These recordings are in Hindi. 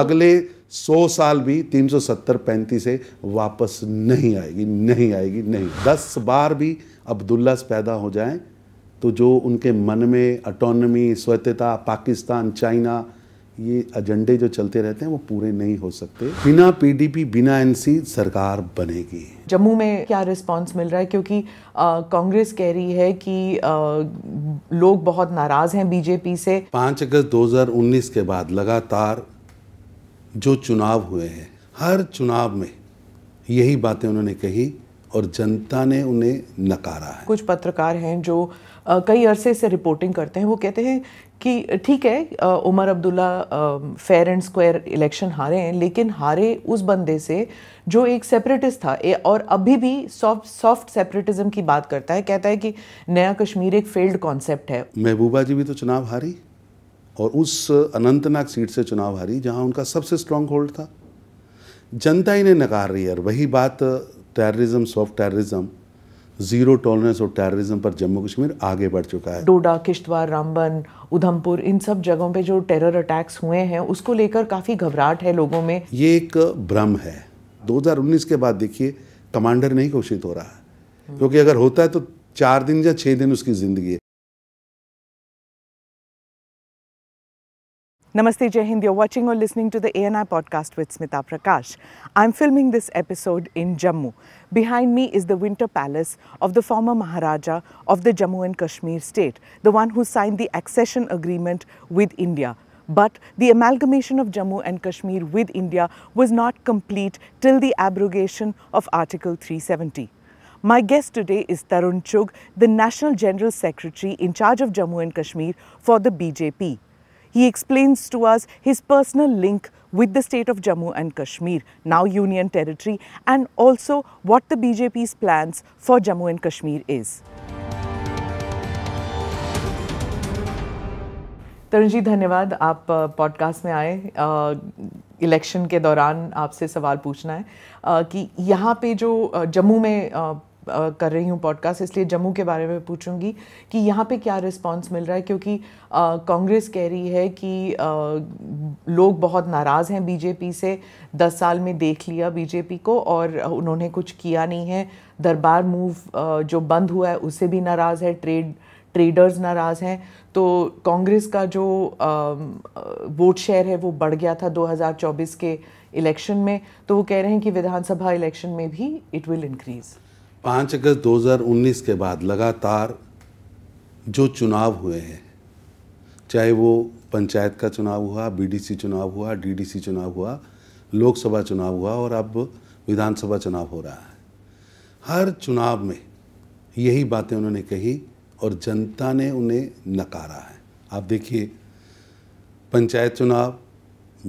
अगले 100 साल भी 370 पैंती से वापस नहीं आएगी नहीं आएगी नहीं 10 बार भी अब्दुल्लास पैदा हो जाएं तो जो उनके मन में अटोनमी स्वतंत्रता पाकिस्तान चाइना ये एजेंडे जो चलते रहते हैं वो पूरे नहीं हो सकते बिना पीडीपी बिना एनसी सरकार बनेगी जम्मू में क्या रिस्पांस मिल रहा है क्योंकि कांग्रेस कह रही है कि आ, लोग बहुत नाराज हैं बीजेपी से पांच अगस्त 2019 के बाद लगातार जो चुनाव हुए हैं हर चुनाव में यही बातें उन्होंने कही और जनता ने उन्हें नकारा है कुछ पत्रकार हैं जो आ, कई अरसे से रिपोर्टिंग करते हैं वो कहते हैं कि ठीक है आ, Omar Abdullah fair and square election हारे हैं लेकिन हारे उस बंदे से जो एक सेपरेटिस्ट था ए, और अभी भी सॉफ्ट सॉफ्ट सेपरेटिज्म की बात करता है कहता है कि नया कश्मीर एक फेल्ड कॉन्सेप्ट है महबूबा जी भी तो चुनाव हारी और उस अनंतनाग सीट से चुनाव हारी जहां उनका सबसे स्ट्रांग होल्ड था जनता ही ने नकार रही है और वही बात terrorism soft terrorism zero tolerance और टेररिज्म पर जम्मू कश्मीर आगे बढ़ चुका है डोडा किश्तवाड़ रामबन उधमपुर इन सब जगहों पे जो टेरर अटैक्स हुए हैं उसको लेकर काफ़ी घबराहट है लोगों में ये एक भ्रम है 2019 के बाद देखिए कमांडर नहीं घोषित हो रहा है क्योंकि अगर होता है तो चार दिन या छह दिन उसकी ज़िंदगी है Namaste Jai Hind. You're watching or listening to the ANI podcast with Smita Prakash. I'm filming this episode in Jammu. Behind me is the Winter Palace of the former Maharaja of the Jammu and Kashmir state, the one who signed the accession agreement with India. But the amalgamation of Jammu and Kashmir with India was not complete till the abrogation of Article 370. My guest today is Tarun Chugh, the National General Secretary in charge of Jammu and Kashmir for the BJP. He explains to us his personal link with the state of Jammu and Kashmir, now Union Territory, and also what the BJP's plans for Jammu and Kashmir is. तरुण जी धन्यवाद आप पॉडकास्ट में आए इलेक्शन के दौरान आपसे सवाल पूछना है आ, कि यहाँ पे जो जम्मू में कर रही हूँ पॉडकास्ट इसलिए जम्मू के बारे में पूछूंगी कि यहाँ पे क्या रिस्पांस मिल रहा है क्योंकि कांग्रेस कह रही है कि आ, लोग बहुत नाराज़ हैं बीजेपी से दस साल में देख लिया बीजेपी को और उन्होंने कुछ किया नहीं है दरबार मूव आ, जो बंद हुआ है उससे भी नाराज़ है ट्रेड ट्रेडर्स नाराज़ हैं तो कांग्रेस का जो वोट शेयर है वो बढ़ गया था 2024 के इलेक्शन में तो वो कह रहे हैं कि विधानसभा इलेक्शन में भी इट विल इंक्रीज़ पाँच अगस्त 2019 के बाद लगातार जो चुनाव हुए हैं चाहे वो पंचायत का चुनाव हुआ बीडीसी चुनाव हुआ डीडीसी चुनाव हुआ लोकसभा चुनाव हुआ और अब विधानसभा चुनाव हो रहा है हर चुनाव में यही बातें उन्होंने कही और जनता ने उन्हें नकारा है आप देखिए पंचायत चुनाव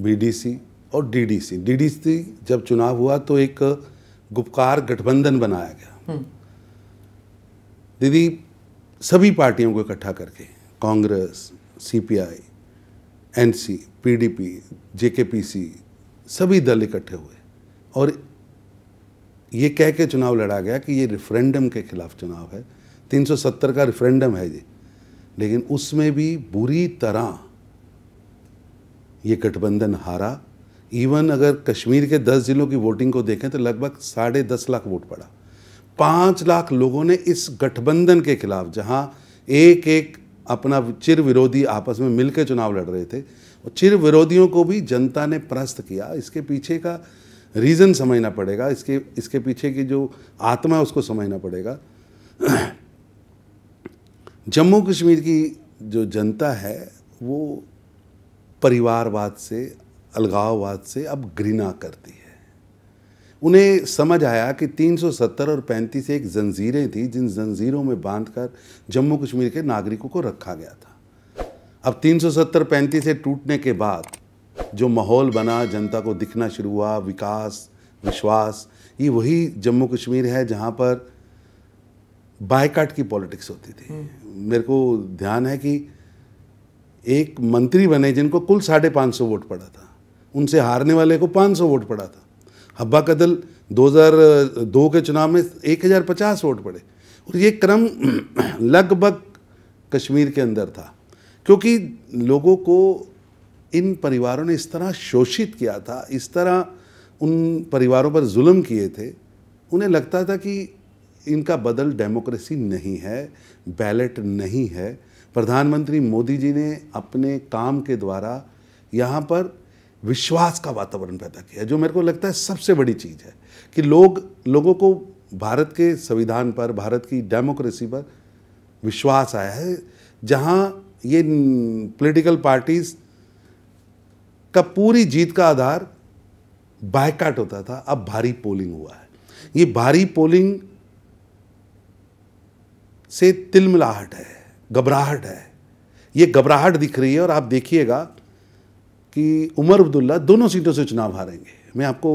बीडीसी और डीडीसी डीडीसी जब चुनाव हुआ तो एक गुपकार गठबंधन बनाया गया हम्म। दीदी सभी पार्टियों को इकट्ठा करके Congress CPI NC PDP JKPC सभी दल इकट्ठे हुए और ये कह के चुनाव लड़ा गया कि ये रेफरेंडम के खिलाफ चुनाव है 370 का रेफरेंडम है ये लेकिन उसमें भी बुरी तरह ये गठबंधन हारा इवन अगर कश्मीर के 10 जिलों की वोटिंग को देखें तो लगभग साढ़े दस लाख वोट पड़ा पाँच लाख लोगों ने इस गठबंधन के खिलाफ जहाँ एक एक अपना चिर विरोधी आपस में मिलकर चुनाव लड़ रहे थे और चिर विरोधियों को भी जनता ने प्रस्त किया इसके पीछे का रीज़न समझना पड़ेगा इसके इसके पीछे की जो आत्मा है उसको समझना पड़ेगा जम्मू कश्मीर की जो जनता है वो परिवारवाद से अलगाववाद से अब घृणा करती है उन्हें समझ आया कि 370 और 35 एक जंजीरें थी जिन जंजीरों में बांधकर जम्मू कश्मीर के नागरिकों को रखा गया था अब 370 35 से टूटने के बाद जो माहौल बना जनता को दिखना शुरू हुआ विकास विश्वास ये वही जम्मू कश्मीर है जहाँ पर बायकाट की पॉलिटिक्स होती थी हम्म। मेरे को ध्यान है कि एक मंत्री बने जिनको कुल साढ़े पाँच सौ वोट पड़ा था उनसे हारने वाले को पाँच सौ वोट पड़ा था हब्बा कदल 2002 के चुनाव में 1050 वोट पड़े और ये क्रम लगभग कश्मीर के अंदर था क्योंकि लोगों को इन परिवारों ने इस तरह शोषित किया था इस तरह उन परिवारों पर जुल्म किए थे उन्हें लगता था कि इनका बदल डेमोक्रेसी नहीं है बैलेट नहीं है प्रधानमंत्री मोदी जी ने अपने काम के द्वारा यहाँ पर विश्वास का वातावरण पैदा किया जो मेरे को लगता है सबसे बड़ी चीज़ है कि लोग लोगों को भारत के संविधान पर भारत की डेमोक्रेसी पर विश्वास आया है जहां ये पॉलिटिकल पार्टीज का पूरी जीत का आधार बायकाट होता था अब भारी पोलिंग हुआ है ये भारी पोलिंग से तिलमिलाहट है घबराहट है ये घबराहट दिख रही है और आप देखिएगा कि उमर अब्दुल्ला दोनों सीटों से चुनाव हारेंगे मैं आपको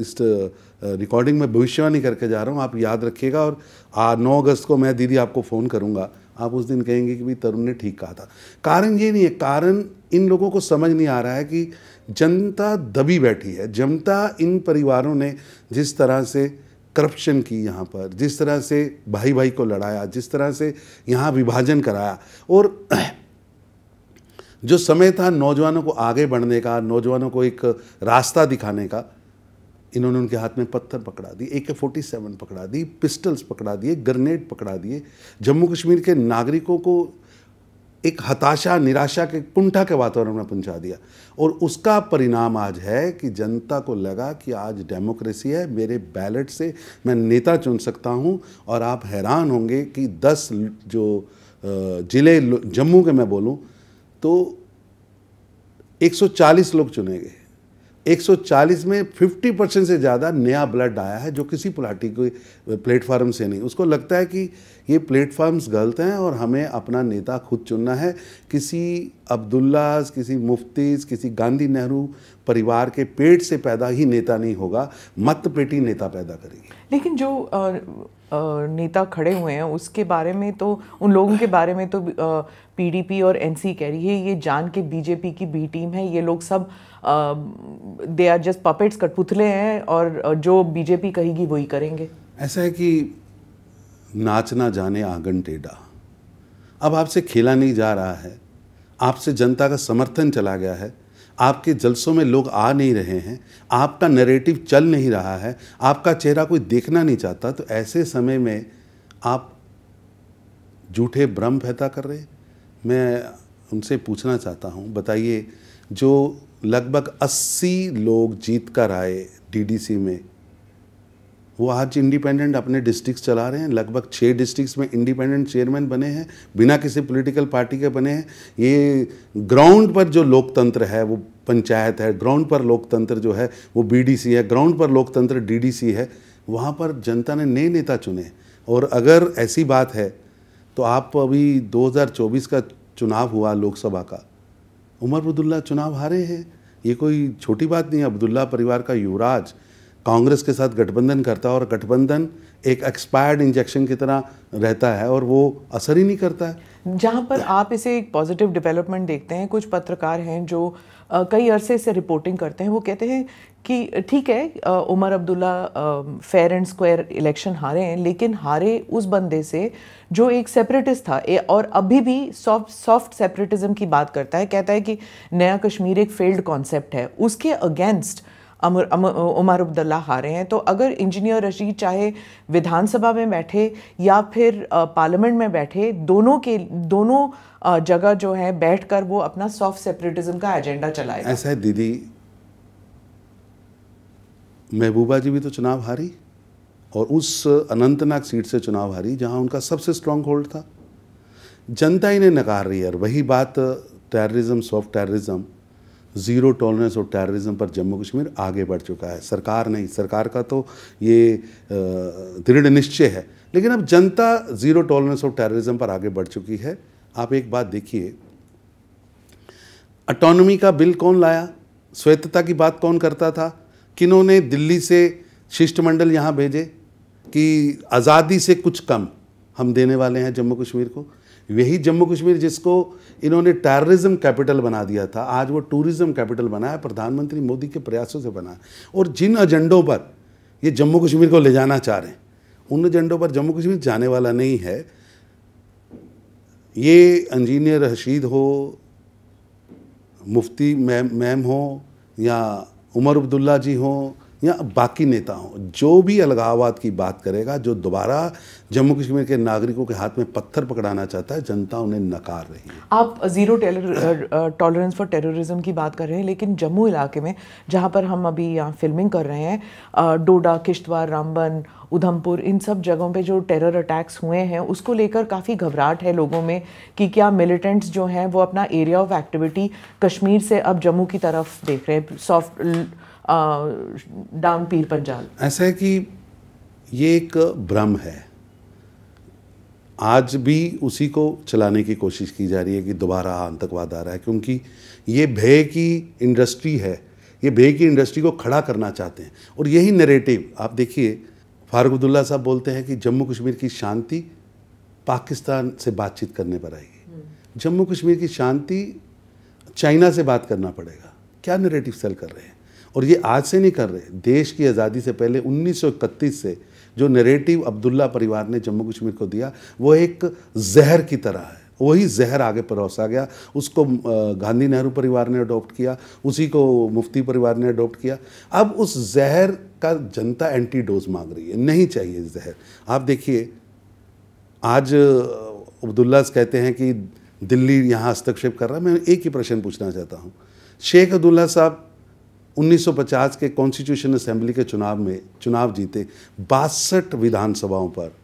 इस रिकॉर्डिंग में भविष्यवाणी करके जा रहा हूँ आप याद रखिएगा और आ, 9 अगस्त को मैं दीदी आपको फ़ोन करूँगा आप उस दिन कहेंगे कि भाई तरुण ने ठीक कहा था कारण ये नहीं है कारण इन लोगों को समझ नहीं आ रहा है कि जनता दबी बैठी है जनता इन परिवारों ने जिस तरह से करप्शन की यहाँ पर जिस तरह से भाई भाई को लड़ाया जिस तरह से यहाँ विभाजन कराया और जो समय था नौजवानों को आगे बढ़ने का नौजवानों को एक रास्ता दिखाने का इन्होंने उनके हाथ में पत्थर पकड़ा दिए ए के फोर्टी सेवन पकड़ा दी पिस्टल्स पकड़ा दिए ग्रनेड पकड़ा दिए जम्मू कश्मीर के नागरिकों को एक हताशा निराशा के कुंठा के वातावरण में पहुंचा दिया और उसका परिणाम आज है कि जनता को लगा कि आज डेमोक्रेसी है मेरे बैलेट से मैं नेता चुन सकता हूं और आप हैरान होंगे कि 10 जो ज़िले जम्मू के मैं बोलूं तो 140 लोग चुने गए 140 में 50 परसेंट से ज़्यादा नया ब्लड आया है जो किसी पार्टी को प्लेटफार्म से नहीं उसको लगता है कि ये प्लेटफॉर्म्स गलत हैं और हमें अपना नेता खुद चुनना है किसी अब्दुल्लाज किसी मुफ्तीज किसी गांधी नेहरू परिवार के पेट से पैदा ही नेता नहीं होगा मत पेटी नेता पैदा करेगी लेकिन जो नेता खड़े हुए हैं उसके बारे में तो उन लोगों के बारे में तो पीडीपी और एनसी कह रही है ये जान के बीजेपी की बी टीम है ये लोग सब दे आर जस्ट पपेट्स कठपुतले हैं और जो बीजेपी कहेगी वही करेंगे ऐसा है कि नाचना जाने आंगन टेढ़ा अब आपसे खेला नहीं जा रहा है आपसे जनता का समर्थन चला गया है आपके जलसों में लोग आ नहीं रहे हैं आपका नरेटिव चल नहीं रहा है आपका चेहरा कोई देखना नहीं चाहता तो ऐसे समय में आप झूठे भ्रम पैदा कर रहे मैं उनसे पूछना चाहता हूँ बताइए जो लगभग 80 लोग जीत कर आए डीडीसी में वो आज इंडिपेंडेंट अपने डिस्ट्रिक्ट चला रहे हैं लगभग छः डिस्ट्रिक्ट में इंडिपेंडेंट चेयरमैन बने हैं बिना किसी पॉलिटिकल पार्टी के बने हैं ये ग्राउंड पर जो लोकतंत्र है वो पंचायत है ग्राउंड पर लोकतंत्र जो है वो बीडीसी है ग्राउंड पर लोकतंत्र डीडीसी है वहाँ पर जनता ने नए नेता चुने और अगर ऐसी बात है तो आप अभी 2024 का चुनाव हुआ लोकसभा का उमर अब्दुल्ला चुनाव हारे हैं ये कोई छोटी बात नहीं है अब्दुल्ला परिवार का युवराज कांग्रेस के साथ गठबंधन करता है और गठबंधन एक एक्सपायर्ड इंजेक्शन की तरह रहता है और वो असर ही नहीं करता है जहाँ पर आप इसे एक पॉजिटिव डेवलपमेंट देखते हैं कुछ पत्रकार हैं जो कई अरसे से रिपोर्टिंग करते हैं वो कहते हैं कि ठीक है Omar Abdullah fair and square election हारे हैं लेकिन हारे उस बंदे से जो एक सेपरेटिस्ट था ए, और अभी भी सॉफ्ट सॉफ्ट सेपरेटिज्म की बात करता है कहता है कि नया कश्मीर एक फेल्ड कॉन्सेप्ट है उसके अगेंस्ट अमर उमर अब्दुल्ला हारे हैं तो अगर इंजीनियर रशीद चाहे विधानसभा में बैठे या फिर पार्लियामेंट में बैठे दोनों के दोनों जगह जो है बैठकर वो अपना सॉफ्ट सेपरेटिज्म का एजेंडा चलाए ऐसा है दीदी महबूबा जी भी तो चुनाव हारी और उस अनंतनाग सीट से चुनाव हारी जहां उनका सबसे स्ट्रांग होल्ड था जनता इन्हें नकार रही है और वही बात terrorism soft terrorism zero tolerance और टेररिज्म पर जम्मू कश्मीर आगे बढ़ चुका है सरकार नहीं सरकार का तो ये दृढ़ निश्चय है लेकिन अब जनता ज़ीरो टॉलरेंस और टेररिज्म पर आगे बढ़ चुकी है आप एक बात देखिए अटोनमी का बिल कौन लाया श्वेतता की बात कौन करता था किन्होंने दिल्ली से शिष्टमंडल यहाँ भेजे कि आज़ादी से कुछ कम हम देने वाले हैं जम्मू कश्मीर को यही जम्मू कश्मीर जिसको इन्होंने टेररिज्म कैपिटल बना दिया था आज वो टूरिज्म कैपिटल बना है प्रधानमंत्री मोदी के प्रयासों से बना है और जिन एजेंडों पर ये जम्मू कश्मीर को ले जाना चाह रहे हैं उन एजेंडों पर जम्मू कश्मीर जाने वाला नहीं है ये इंजीनियर रशीद हो मुफ्ती मैम मैम हो या उमर अब्दुल्ला जी हों या बाकी नेता जो भी अलगाववाद की बात करेगा जो दोबारा जम्मू कश्मीर के नागरिकों के हाथ में पत्थर पकड़ाना चाहता है जनता उन्हें नकार रही है आप ज़ीरो टॉलरेंस फॉर टेररिज्म की बात कर रहे हैं लेकिन जम्मू इलाके में जहाँ पर हम अभी यहाँ फिल्मिंग कर रहे हैं डोडा किश्तवाड़ रामबन उधमपुर इन सब जगहों पे जो टेरर अटैक्स हुए हैं उसको लेकर काफ़ी घबराहट है लोगों में कि क्या मिलिटेंट्स जो हैं वो अपना एरिया ऑफ एक्टिविटी कश्मीर से अब जम्मू की तरफ देख रहे हैं सॉफ्ट डाउन पीर पंजाल ऐसा है कि ये एक भ्रम है आज भी उसी को चलाने की कोशिश की जा रही है कि दोबारा आतंकवाद आ रहा है क्योंकि ये भय की इंडस्ट्री है ये भय की इंडस्ट्री को खड़ा करना चाहते हैं और यही नरेटिव आप देखिए फारूक अब्दुल्ला साहब बोलते हैं कि जम्मू कश्मीर की शांति पाकिस्तान से बातचीत करने पर आएगी हम्म। जम्मू कश्मीर की शांति चाइना से बात करना पड़ेगा क्या नरेटिव सेल कर रहे हैं और ये आज से नहीं कर रहे देश की आज़ादी से पहले 1931 से जो नरेटिव अब्दुल्ला परिवार ने जम्मू कश्मीर को दिया वो एक जहर की तरह है वही जहर आगे परोसा गया उसको गांधी नेहरू परिवार ने अडोप्ट किया उसी को मुफ्ती परिवार ने अडोप्ट किया अब उस जहर का जनता एंटीडोज मांग रही है नहीं चाहिए जहर आप देखिए आज अब्दुल्ला कहते हैं कि दिल्ली यहाँ हस्तक्षेप कर रहा है मैं एक ही प्रश्न पूछना चाहता हूँ शेख अब्दुल्ला साहब 1950 के कॉन्स्टिट्यूशन असेंबली के चुनाव में चुनाव जीते बासठ विधानसभाओं पर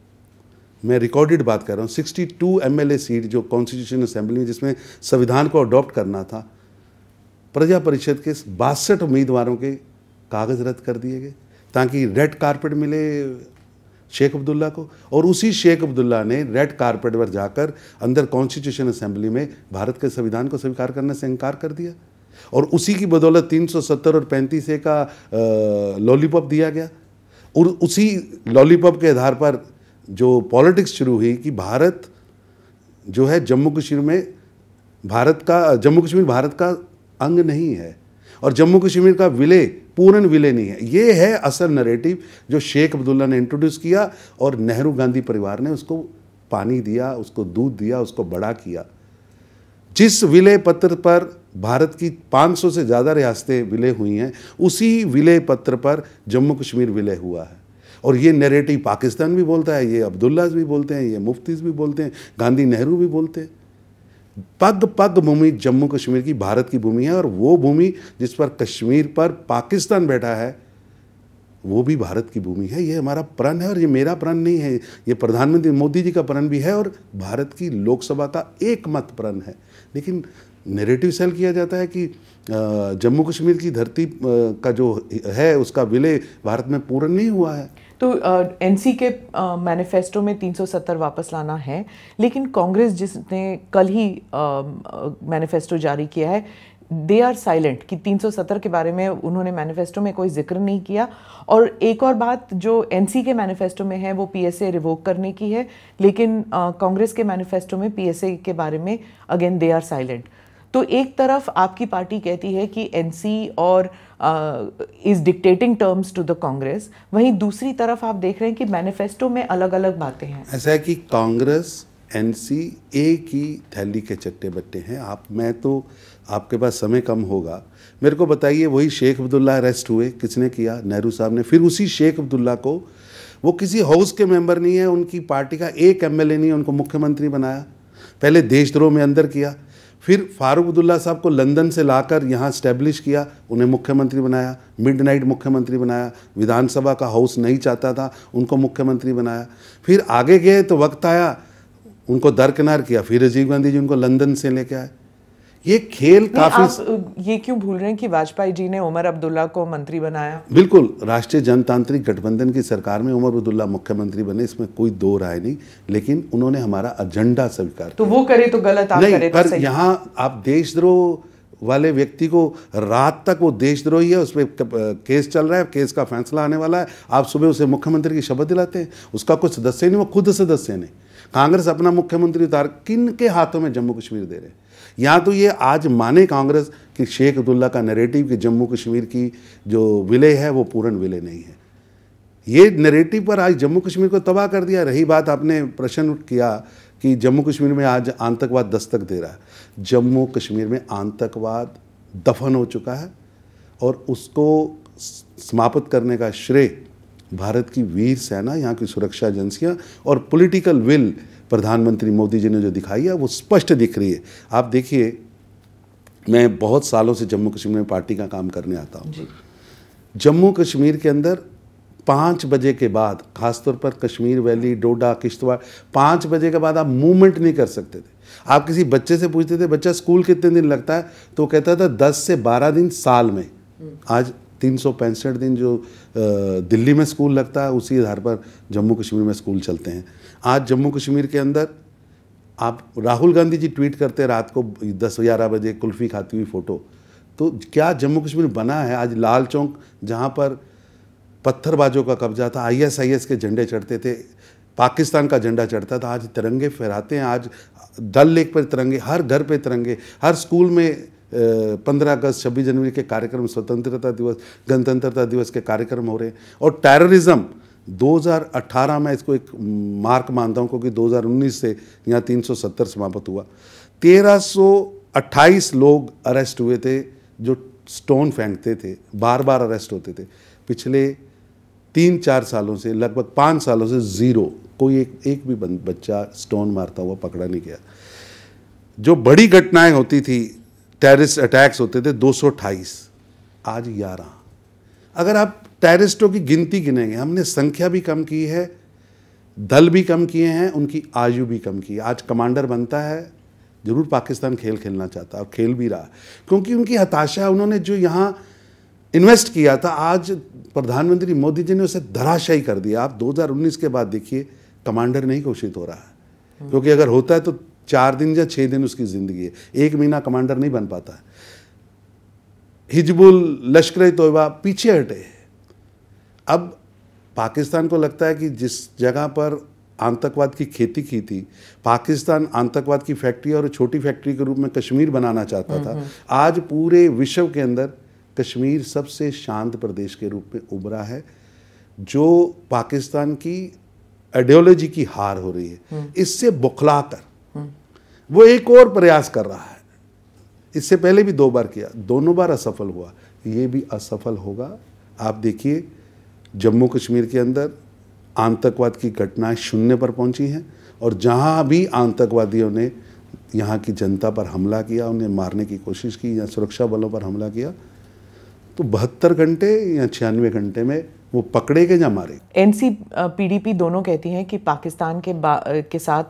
मैं रिकॉर्डेड बात कर रहा हूँ 62 एम सीट जो कॉन्स्टिट्यूशन असेंबली में जिसमें संविधान को अडॉप्ट करना था प्रजा परिषद के बासठ उम्मीदवारों के कागज़ रद्द कर दिए गए ताकि रेड कारपेट मिले शेख अब्दुल्ला को और उसी शेख अब्दुल्ला ने रेड कारपेट पर जाकर अंदर कॉन्स्टिट्यूशन असेंबली में भारत के संविधान को स्वीकार करने से इनकार कर दिया और उसी की बदौलत 370 और पैंतीस ए का लॉलीपॉप दिया गया और उसी लॉलीपॉप के आधार पर जो पॉलिटिक्स शुरू हुई कि भारत जो है जम्मू कश्मीर में भारत का जम्मू कश्मीर भारत का अंग नहीं है और जम्मू कश्मीर का विलय पूर्ण विलय नहीं है ये है असल नरेटिव जो शेख अब्दुल्ला ने इंट्रोड्यूस किया और नेहरू गांधी परिवार ने उसको पानी दिया उसको दूध दिया उसको बड़ा किया जिस विलय पत्र पर भारत की 500 से ज़्यादा रियासतें विलय हुई हैं उसी विलय पत्र पर जम्मू कश्मीर विलय हुआ है और ये नेरेटिव पाकिस्तान भी बोलता है ये अब्दुल्लाज भी बोलते हैं ये मुफ्तीज भी बोलते हैं गांधी नेहरू भी बोलते हैं पग पग भूमि जम्मू कश्मीर की भारत की भूमि है और वो भूमि जिस पर कश्मीर पर पाकिस्तान बैठा है वो भी भारत की भूमि है ये हमारा प्रण है और ये मेरा प्रण नहीं है ये प्रधानमंत्री मोदी जी का प्रण भी है और भारत की लोकसभा का एकमत प्रण है लेकिन नेरेटिव सेल किया जाता है कि जम्मू कश्मीर की धरती का जो है उसका विलय भारत में पूर्ण नहीं हुआ है तो एन सी के मैनिफेस्टो में 370 वापस लाना है लेकिन कांग्रेस जिसने कल ही मैनिफेस्टो जारी किया है दे आर साइलेंट कि 370 के बारे में उन्होंने मैनिफेस्टो में कोई जिक्र नहीं किया और एक और बात जो एनसी के मैनिफेस्टो में है वो पीएसए रिवोक करने की है लेकिन कांग्रेस के मैनिफेस्टो में पीएसए के बारे में अगेन दे आर साइलेंट तो एक तरफ आपकी पार्टी कहती है कि एनसी और is dictating terms to the Congress वहीं दूसरी तरफ आप देख रहे हैं कि मैनिफेस्टो में अलग अलग बातें हैं ऐसा है कि कांग्रेस एनसी एक ही थैली के चट्टे बट्टे हैं आप मैं तो आपके पास समय कम होगा मेरे को बताइए वही शेख अब्दुल्ला अरेस्ट हुए किसने किया नेहरू साहब ने फिर उसी शेख अब्दुल्ला को वो किसी हाउस के मेंबर नहीं है उनकी पार्टी का एक एम नहीं है उनको मुख्यमंत्री बनाया पहले देशद्रोह में अंदर किया फिर फारूक अब्दुल्ला साहब को लंदन से लाकर यहाँ स्टैब्लिश किया उन्हें मुख्यमंत्री बनाया मिडनाइट मुख्यमंत्री बनाया विधानसभा का हाउस नहीं चाहता था उनको मुख्यमंत्री बनाया फिर आगे गए तो वक्त आया उनको दरकिनार किया फिर राजीव गांधी जी उनको लंदन से लेके आए ये खेल तो काफी आप ये क्यों भूल रहे हैं कि वाजपेयी जी ने उमर अब्दुल्ला को मंत्री बनाया बिल्कुल राष्ट्रीय जनतांत्रिक गठबंधन की सरकार में उमर अब्दुल्ला मुख्यमंत्री बने इसमें कोई दो राय नहीं लेकिन उन्होंने हमारा एजेंडा स्वीकार तो वो करे तो गलत आप करे तो सही। यहाँ आप देशद्रोह वाले व्यक्ति को रात तक वो देशद्रोही है उस पर केस चल रहा है केस का फैसला आने वाला है आप सुबह उसे मुख्यमंत्री की शपथ दिलाते हैं उसका कुछ सदस्य नहीं वो खुद सदस्य नहीं कांग्रेस अपना मुख्यमंत्री उतार किन के हाथों में जम्मू कश्मीर दे रहे यहाँ या तो ये आज माने कांग्रेस कि शेख अब्दुल्ला का नरेटिव कि जम्मू कश्मीर की जो विलय है वो पूर्ण विलय नहीं है ये नरेटिव पर आज जम्मू कश्मीर को तबाह कर दिया रही बात आपने प्रश्न किया कि जम्मू कश्मीर में आज आतंकवाद दस्तक दे रहा है जम्मू कश्मीर में आतंकवाद दफन हो चुका है और उसको समाप्त करने का श्रेय भारत की वीर सेना यहाँ की सुरक्षा एजेंसियाँ और पॉलिटिकल विल प्रधानमंत्री मोदी जी ने जो दिखाई है वो स्पष्ट दिख रही है आप देखिए मैं बहुत सालों से जम्मू कश्मीर में पार्टी का काम करने आता हूँ जम्मू कश्मीर के अंदर पाँच बजे के बाद खासतौर पर कश्मीर वैली डोडा किश्तवाड़ पाँच बजे के बाद आप मूवमेंट नहीं कर सकते थे आप किसी बच्चे से पूछते थे बच्चा स्कूल कितने दिन लगता है तो कहता था दस से बारह दिन साल में आज तीन सौ पैंसठ दिन जो दिल्ली में स्कूल लगता है उसी आधार पर जम्मू कश्मीर में स्कूल चलते हैं आज जम्मू कश्मीर के अंदर आप राहुल गांधी जी ट्वीट करते रात को दस ग्यारह बजे कुल्फ़ी खाती हुई फ़ोटो तो क्या जम्मू कश्मीर बना है आज लाल चौक जहाँ पर पत्थरबाजों का कब्जा था आईएसआईएस के झंडे चढ़ते थे पाकिस्तान का झंडा चढ़ता था आज तिरंगे फहराते हैं आज डल लेक पर तिरंगे हर घर पे तिरंगे हर स्कूल में पंद्रह अगस्त छब्बीस जनवरी के कार्यक्रम स्वतंत्रता दिवस गणतंत्रता दिवस के कार्यक्रम हो रहे हैं और टेररिज्म 2018 में इसको एक मार्क मानता हूँ क्योंकि 2019 से यहाँ 370 समाप्त हुआ 1328 लोग अरेस्ट हुए थे जो स्टोन फेंकते थे बार बार अरेस्ट होते थे पिछले तीन चार सालों से लगभग पाँच सालों से ज़ीरो कोई एक एक भी बच्चा स्टोन मारता हुआ पकड़ा नहीं गया जो बड़ी घटनाएं होती थी टेररिस्ट अटैक्स होते थे दो आज ग्यारह अगर आप टेररिस्टों की गिनती गिनेंगे हमने संख्या भी कम की है दल भी कम किए हैं उनकी आयु भी कम की आज कमांडर बनता है ज़रूर पाकिस्तान खेल खेलना चाहता है और खेल भी रहा क्योंकि उनकी हताशा उन्होंने जो यहाँ इन्वेस्ट किया था आज प्रधानमंत्री मोदी जी ने उसे धराशायी कर दिया आप 2019 के बाद देखिए कमांडर नहीं घोषित हो रहा है क्योंकि अगर होता है तो चार दिन या छः दिन उसकी ज़िंदगी है एक महीना कमांडर नहीं बन पाता है हिजबुल लश्कर तोयबा पीछे हटे है अब पाकिस्तान को लगता है कि जिस जगह पर आतंकवाद की खेती की थी पाकिस्तान आतंकवाद की फैक्ट्री और छोटी फैक्ट्री के रूप में कश्मीर बनाना चाहता था हम्म, हम्म। आज पूरे विश्व के अंदर कश्मीर सबसे शांत प्रदेश के रूप में उभरा है जो पाकिस्तान की आइडियोलॉजी की हार हो रही है हम्म। इससे बुखलाकर हम्म। वो एक और प्रयास कर रहा है इससे पहले भी दो बार किया दोनों बार असफल हुआ ये भी असफल होगा आप देखिए जम्मू कश्मीर के अंदर आतंकवाद की घटनाएं शून्य पर पहुंची हैं और जहां भी आतंकवादियों ने यहाँ की जनता पर हमला किया उन्हें मारने की कोशिश की या सुरक्षा बलों पर हमला किया तो बहत्तर घंटे या छियानवे घंटे में वो पकड़े के या मारे एन सी पी दोनों कहती हैं कि पाकिस्तान के के साथ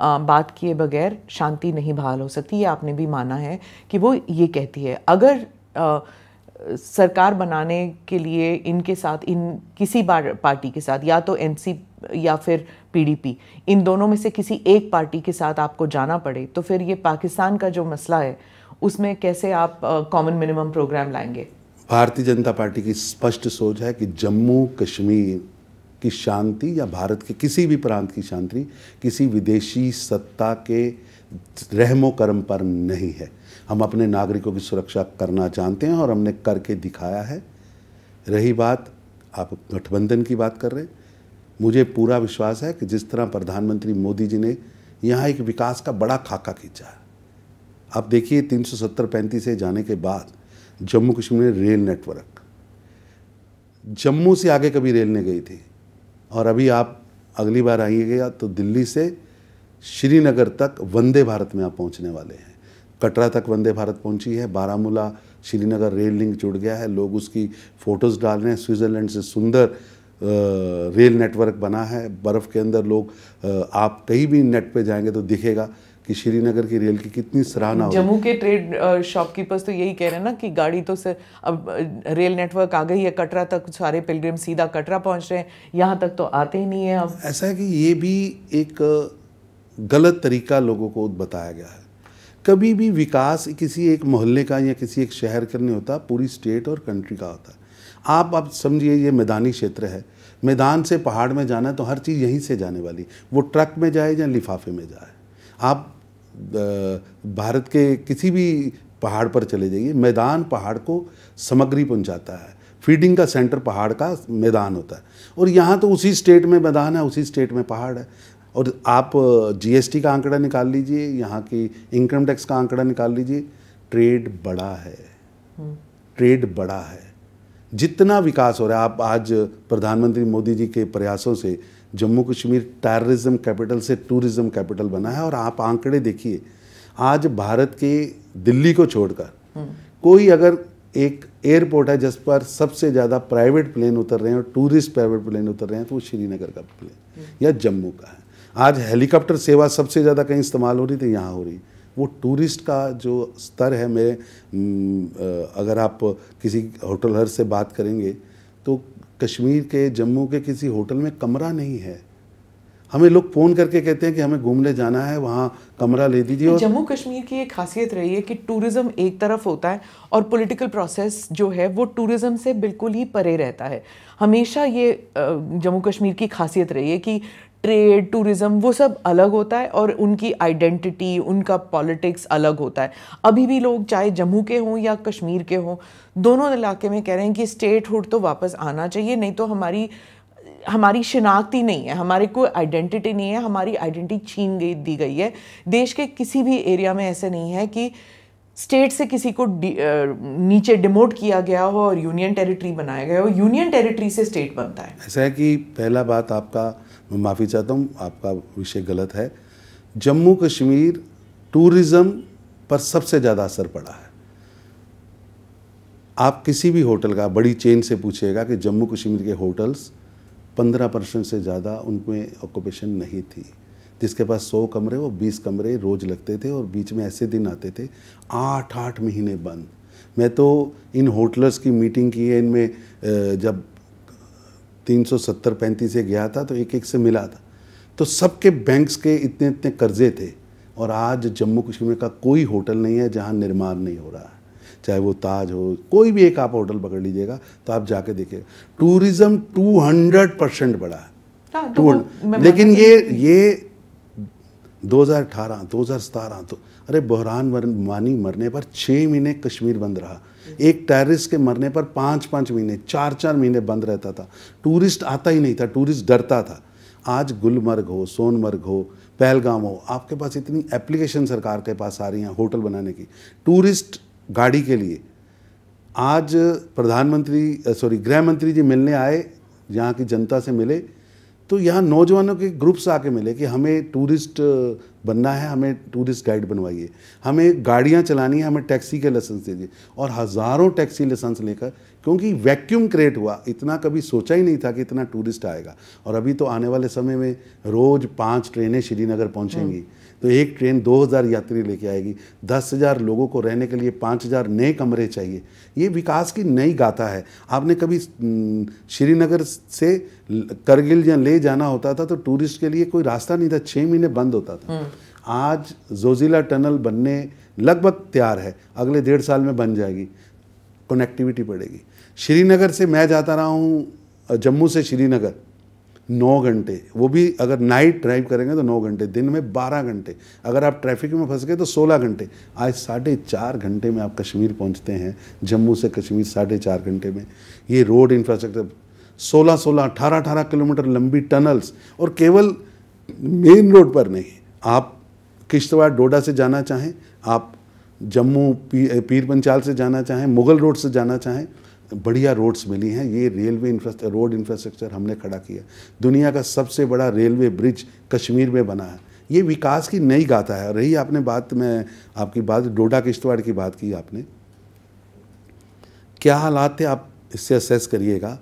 आ, बात किए बगैर शांति नहीं बहाल हो सकती ये आपने भी माना है कि वो ये कहती है अगर आ, सरकार बनाने के लिए इनके साथ इन किसी बार पार्टी के साथ या तो एनसी या फिर पीडीपी इन दोनों में से किसी एक पार्टी के साथ आपको जाना पड़े तो फिर ये पाकिस्तान का जो मसला है उसमें कैसे आप कॉमन मिनिमम प्रोग्राम लाएंगे भारतीय जनता पार्टी की स्पष्ट सोच है कि जम्मू कश्मीर की शांति या भारत के किसी भी प्रांत की शांति किसी विदेशी सत्ता के रहमो कर्म पर नहीं है हम अपने नागरिकों की सुरक्षा करना चाहते हैं और हमने करके दिखाया है रही बात आप गठबंधन की बात कर रहे हैं मुझे पूरा विश्वास है कि जिस तरह प्रधानमंत्री मोदी जी ने यहाँ एक विकास का बड़ा खाका खींचा है आप देखिए तीन सौ सत्तर पैंतीस से जाने के बाद जम्मू कश्मीर रेल नेटवर्क जम्मू से आगे कभी रेल नहीं गई थी और अभी आप अगली बार आइएगा तो दिल्ली से श्रीनगर तक वंदे भारत में आप पहुंचने वाले हैं कटरा तक वंदे भारत पहुंची है बारामूला श्रीनगर रेल लिंक जुड़ गया है लोग उसकी फ़ोटोज़ डाल रहे हैं स्विट्ज़रलैंड से सुंदर रेल नेटवर्क बना है बर्फ़ के अंदर लोग आप कहीं भी नेट पे जाएंगे तो दिखेगा कि श्रीनगर की रेल की कितनी सराहना जम्मू के ट्रेड शॉपकीपर्स तो यही कह रहे हैं ना कि गाड़ी तो सर अब रेल नेटवर्क आ गई है कटरा तक सारे पिलग्रिम सीधा कटरा पहुंच रहे हैं यहाँ तक तो आते ही नहीं है अब ऐसा है कि ये भी एक गलत तरीका लोगों को बताया गया है कभी भी विकास किसी एक मोहल्ले का या किसी एक शहर का नहीं होता पूरी स्टेट और कंट्री का होता है आप अब समझिए ये मैदानी क्षेत्र है मैदान से पहाड़ में जाना है तो हर चीज़ यहीं से जाने वाली वो ट्रक में जाए या लिफाफे में जाए आप भारत के किसी भी पहाड़ पर चले जाइए मैदान पहाड़ को सामग्री पहुंचाता है फीडिंग का सेंटर पहाड़ का मैदान होता है और यहाँ तो उसी स्टेट में मैदान है उसी स्टेट में पहाड़ है और आप जीएसटी का आंकड़ा निकाल लीजिए यहाँ की इनकम टैक्स का आंकड़ा निकाल लीजिए ट्रेड बड़ा है ट्रेड हम्म। बड़ा है जितना विकास हो रहा है आप आज प्रधानमंत्री मोदी जी के प्रयासों से जम्मू कश्मीर टेररिज्म कैपिटल से टूरिज्म कैपिटल बना है और आप आंकड़े देखिए आज भारत के दिल्ली को छोड़कर हम्म। कोई अगर एक एयरपोर्ट है जिस पर सबसे ज़्यादा प्राइवेट प्लेन उतर रहे हैं और टूरिस्ट प्राइवेट प्लेन उतर रहे हैं तो वो श्रीनगर का प्लेन हम्म। या जम्मू का है आज हेलीकॉप्टर सेवा सबसे ज़्यादा कहीं इस्तेमाल हो रही थी यहाँ हो रही वो टूरिस्ट का जो स्तर है मेरे हम्म, अगर आप किसी होटल हर से बात करेंगे तो कश्मीर के जम्मू के किसी होटल में कमरा नहीं है हमें लोग फ़ोन करके कहते हैं कि हमें घूमने जाना है वहाँ कमरा ले दीजिए और जम्मू कश्मीर की एक खासियत रही है कि टूरिज़्म एक तरफ होता है और पॉलिटिकल प्रोसेस जो है वो टूरिज़्म से बिल्कुल ही परे रहता है हमेशा ये जम्मू कश्मीर की खासियत रही है कि ट्रेड टूरिज़्म वो सब अलग होता है और उनकी आइडेंटिटी उनका पॉलिटिक्स अलग होता है अभी भी लोग चाहे जम्मू के हों या कश्मीर के हों दोनों इलाके में कह रहे हैं कि स्टेटहुड तो वापस आना चाहिए नहीं तो हमारी हमारी शिनाख्त ही नहीं है हमारे कोई आइडेंटिटी नहीं है हमारी आइडेंटिटी छीन गई दी गई है देश के किसी भी एरिया में ऐसे नहीं है कि स्टेट से किसी को नीचे डिमोट किया गया हो और यूनियन टेरिटरी बनाया गया हो यूनियन टेरिटरी से स्टेट बनता है ऐसा है कि पहला बात आपका मैं माफ़ी चाहता हूँ आपका विषय गलत है जम्मू कश्मीर टूरिज़्म पर सबसे ज़्यादा असर पड़ा है आप किसी भी होटल का बड़ी चेन से पूछिएगा कि जम्मू कश्मीर के होटल्स पंद्रह परसेंट से ज़्यादा उनमें ऑक्यूपेशन नहीं थी जिसके पास सौ कमरे वो बीस कमरे रोज़ लगते थे और बीच में ऐसे दिन आते थे आठ आठ महीने बंद मैं तो इन होटलर्स की मीटिंग की है इनमें जब तीन सौ सत्तर पैंतीस से गया था तो एक एक से मिला था तो सबके बैंक्स के इतने इतने कर्जे थे और आज जम्मू कश्मीर का कोई होटल नहीं है जहाँ निर्माण नहीं हो रहा है चाहे वो ताज हो कोई भी एक आप होटल पकड़ लीजिएगा तो आप जाके देखिए टूरिज्म 200 परसेंट बढ़ा है हाँ, तो टू लेकिन ये ये 2018 2017 तो अरे बहरान मानी मरने पर छः महीने कश्मीर बंद रहा एक टेररिस्ट के मरने पर पाँच पाँच महीने चार चार महीने बंद रहता था टूरिस्ट आता ही नहीं था टूरिस्ट डरता था आज गुलमर्ग हो सोनमर्ग हो पहलगाम हो आपके पास इतनी एप्लीकेशन सरकार के पास आ रही हैं होटल बनाने की टूरिस्ट गाड़ी के लिए आज प्रधानमंत्री सॉरी गृह मंत्री जी मिलने आए यहाँ की जनता से मिले तो यहाँ नौजवानों के ग्रुप्स आके मिले कि हमें टूरिस्ट बनना है हमें टूरिस्ट गाइड बनवाइए हमें गाड़ियाँ चलानी है हमें टैक्सी के लाइसेंस दीजिए और हज़ारों टैक्सी लाइसेंस लेकर क्योंकि वैक्यूम क्रिएट हुआ इतना कभी सोचा ही नहीं था कि इतना टूरिस्ट आएगा और अभी तो आने वाले समय में रोज़ पाँच ट्रेनें श्रीनगर पहुँचेंगी हम्म। तो एक ट्रेन 2000 यात्री लेके आएगी 10,000 लोगों को रहने के लिए 5,000 नए कमरे चाहिए ये विकास की नई गाथा है आपने कभी हम्म, श्रीनगर से करगिल या ले जाना होता था तो टूरिस्ट के लिए कोई रास्ता नहीं था छः महीने बंद होता था हम्म। आज जोजिला टनल बनने लगभग तैयार है अगले डेढ़ साल में बन जाएगी कनेक्टिविटी बढ़ेगी श्रीनगर से मैं जाता रहा हूँ जम्मू से श्रीनगर नौ घंटे वो भी अगर नाइट ड्राइव करेंगे तो नौ घंटे दिन में बारह घंटे अगर आप ट्रैफिक में फंस गए तो सोलह घंटे आज साढ़े चार घंटे में आप कश्मीर पहुंचते हैं जम्मू से कश्मीर साढ़े चार घंटे में ये रोड इंफ्रास्ट्रक्चर सोलह सोलह अठारह अठारह किलोमीटर लंबी टनल्स और केवल मेन रोड पर नहीं आप किश्तवाड़ डोडा से जाना चाहें आप जम्मू पी, पीर पंचाल से जाना चाहें मुगल रोड से जाना चाहें बढ़िया रोड्स मिली हैं ये रेलवे इंफ्रास्ट्रक्चर रोड इंफ्रास्ट्रक्चर हमने खड़ा किया दुनिया का सबसे बड़ा रेलवे ब्रिज कश्मीर में बना है ये विकास की नई गाथा है रही आपने बात में आपकी बात डोडा किश्तवाड़ की बात की आपने क्या हालात थे आप इससे असेस करिएगा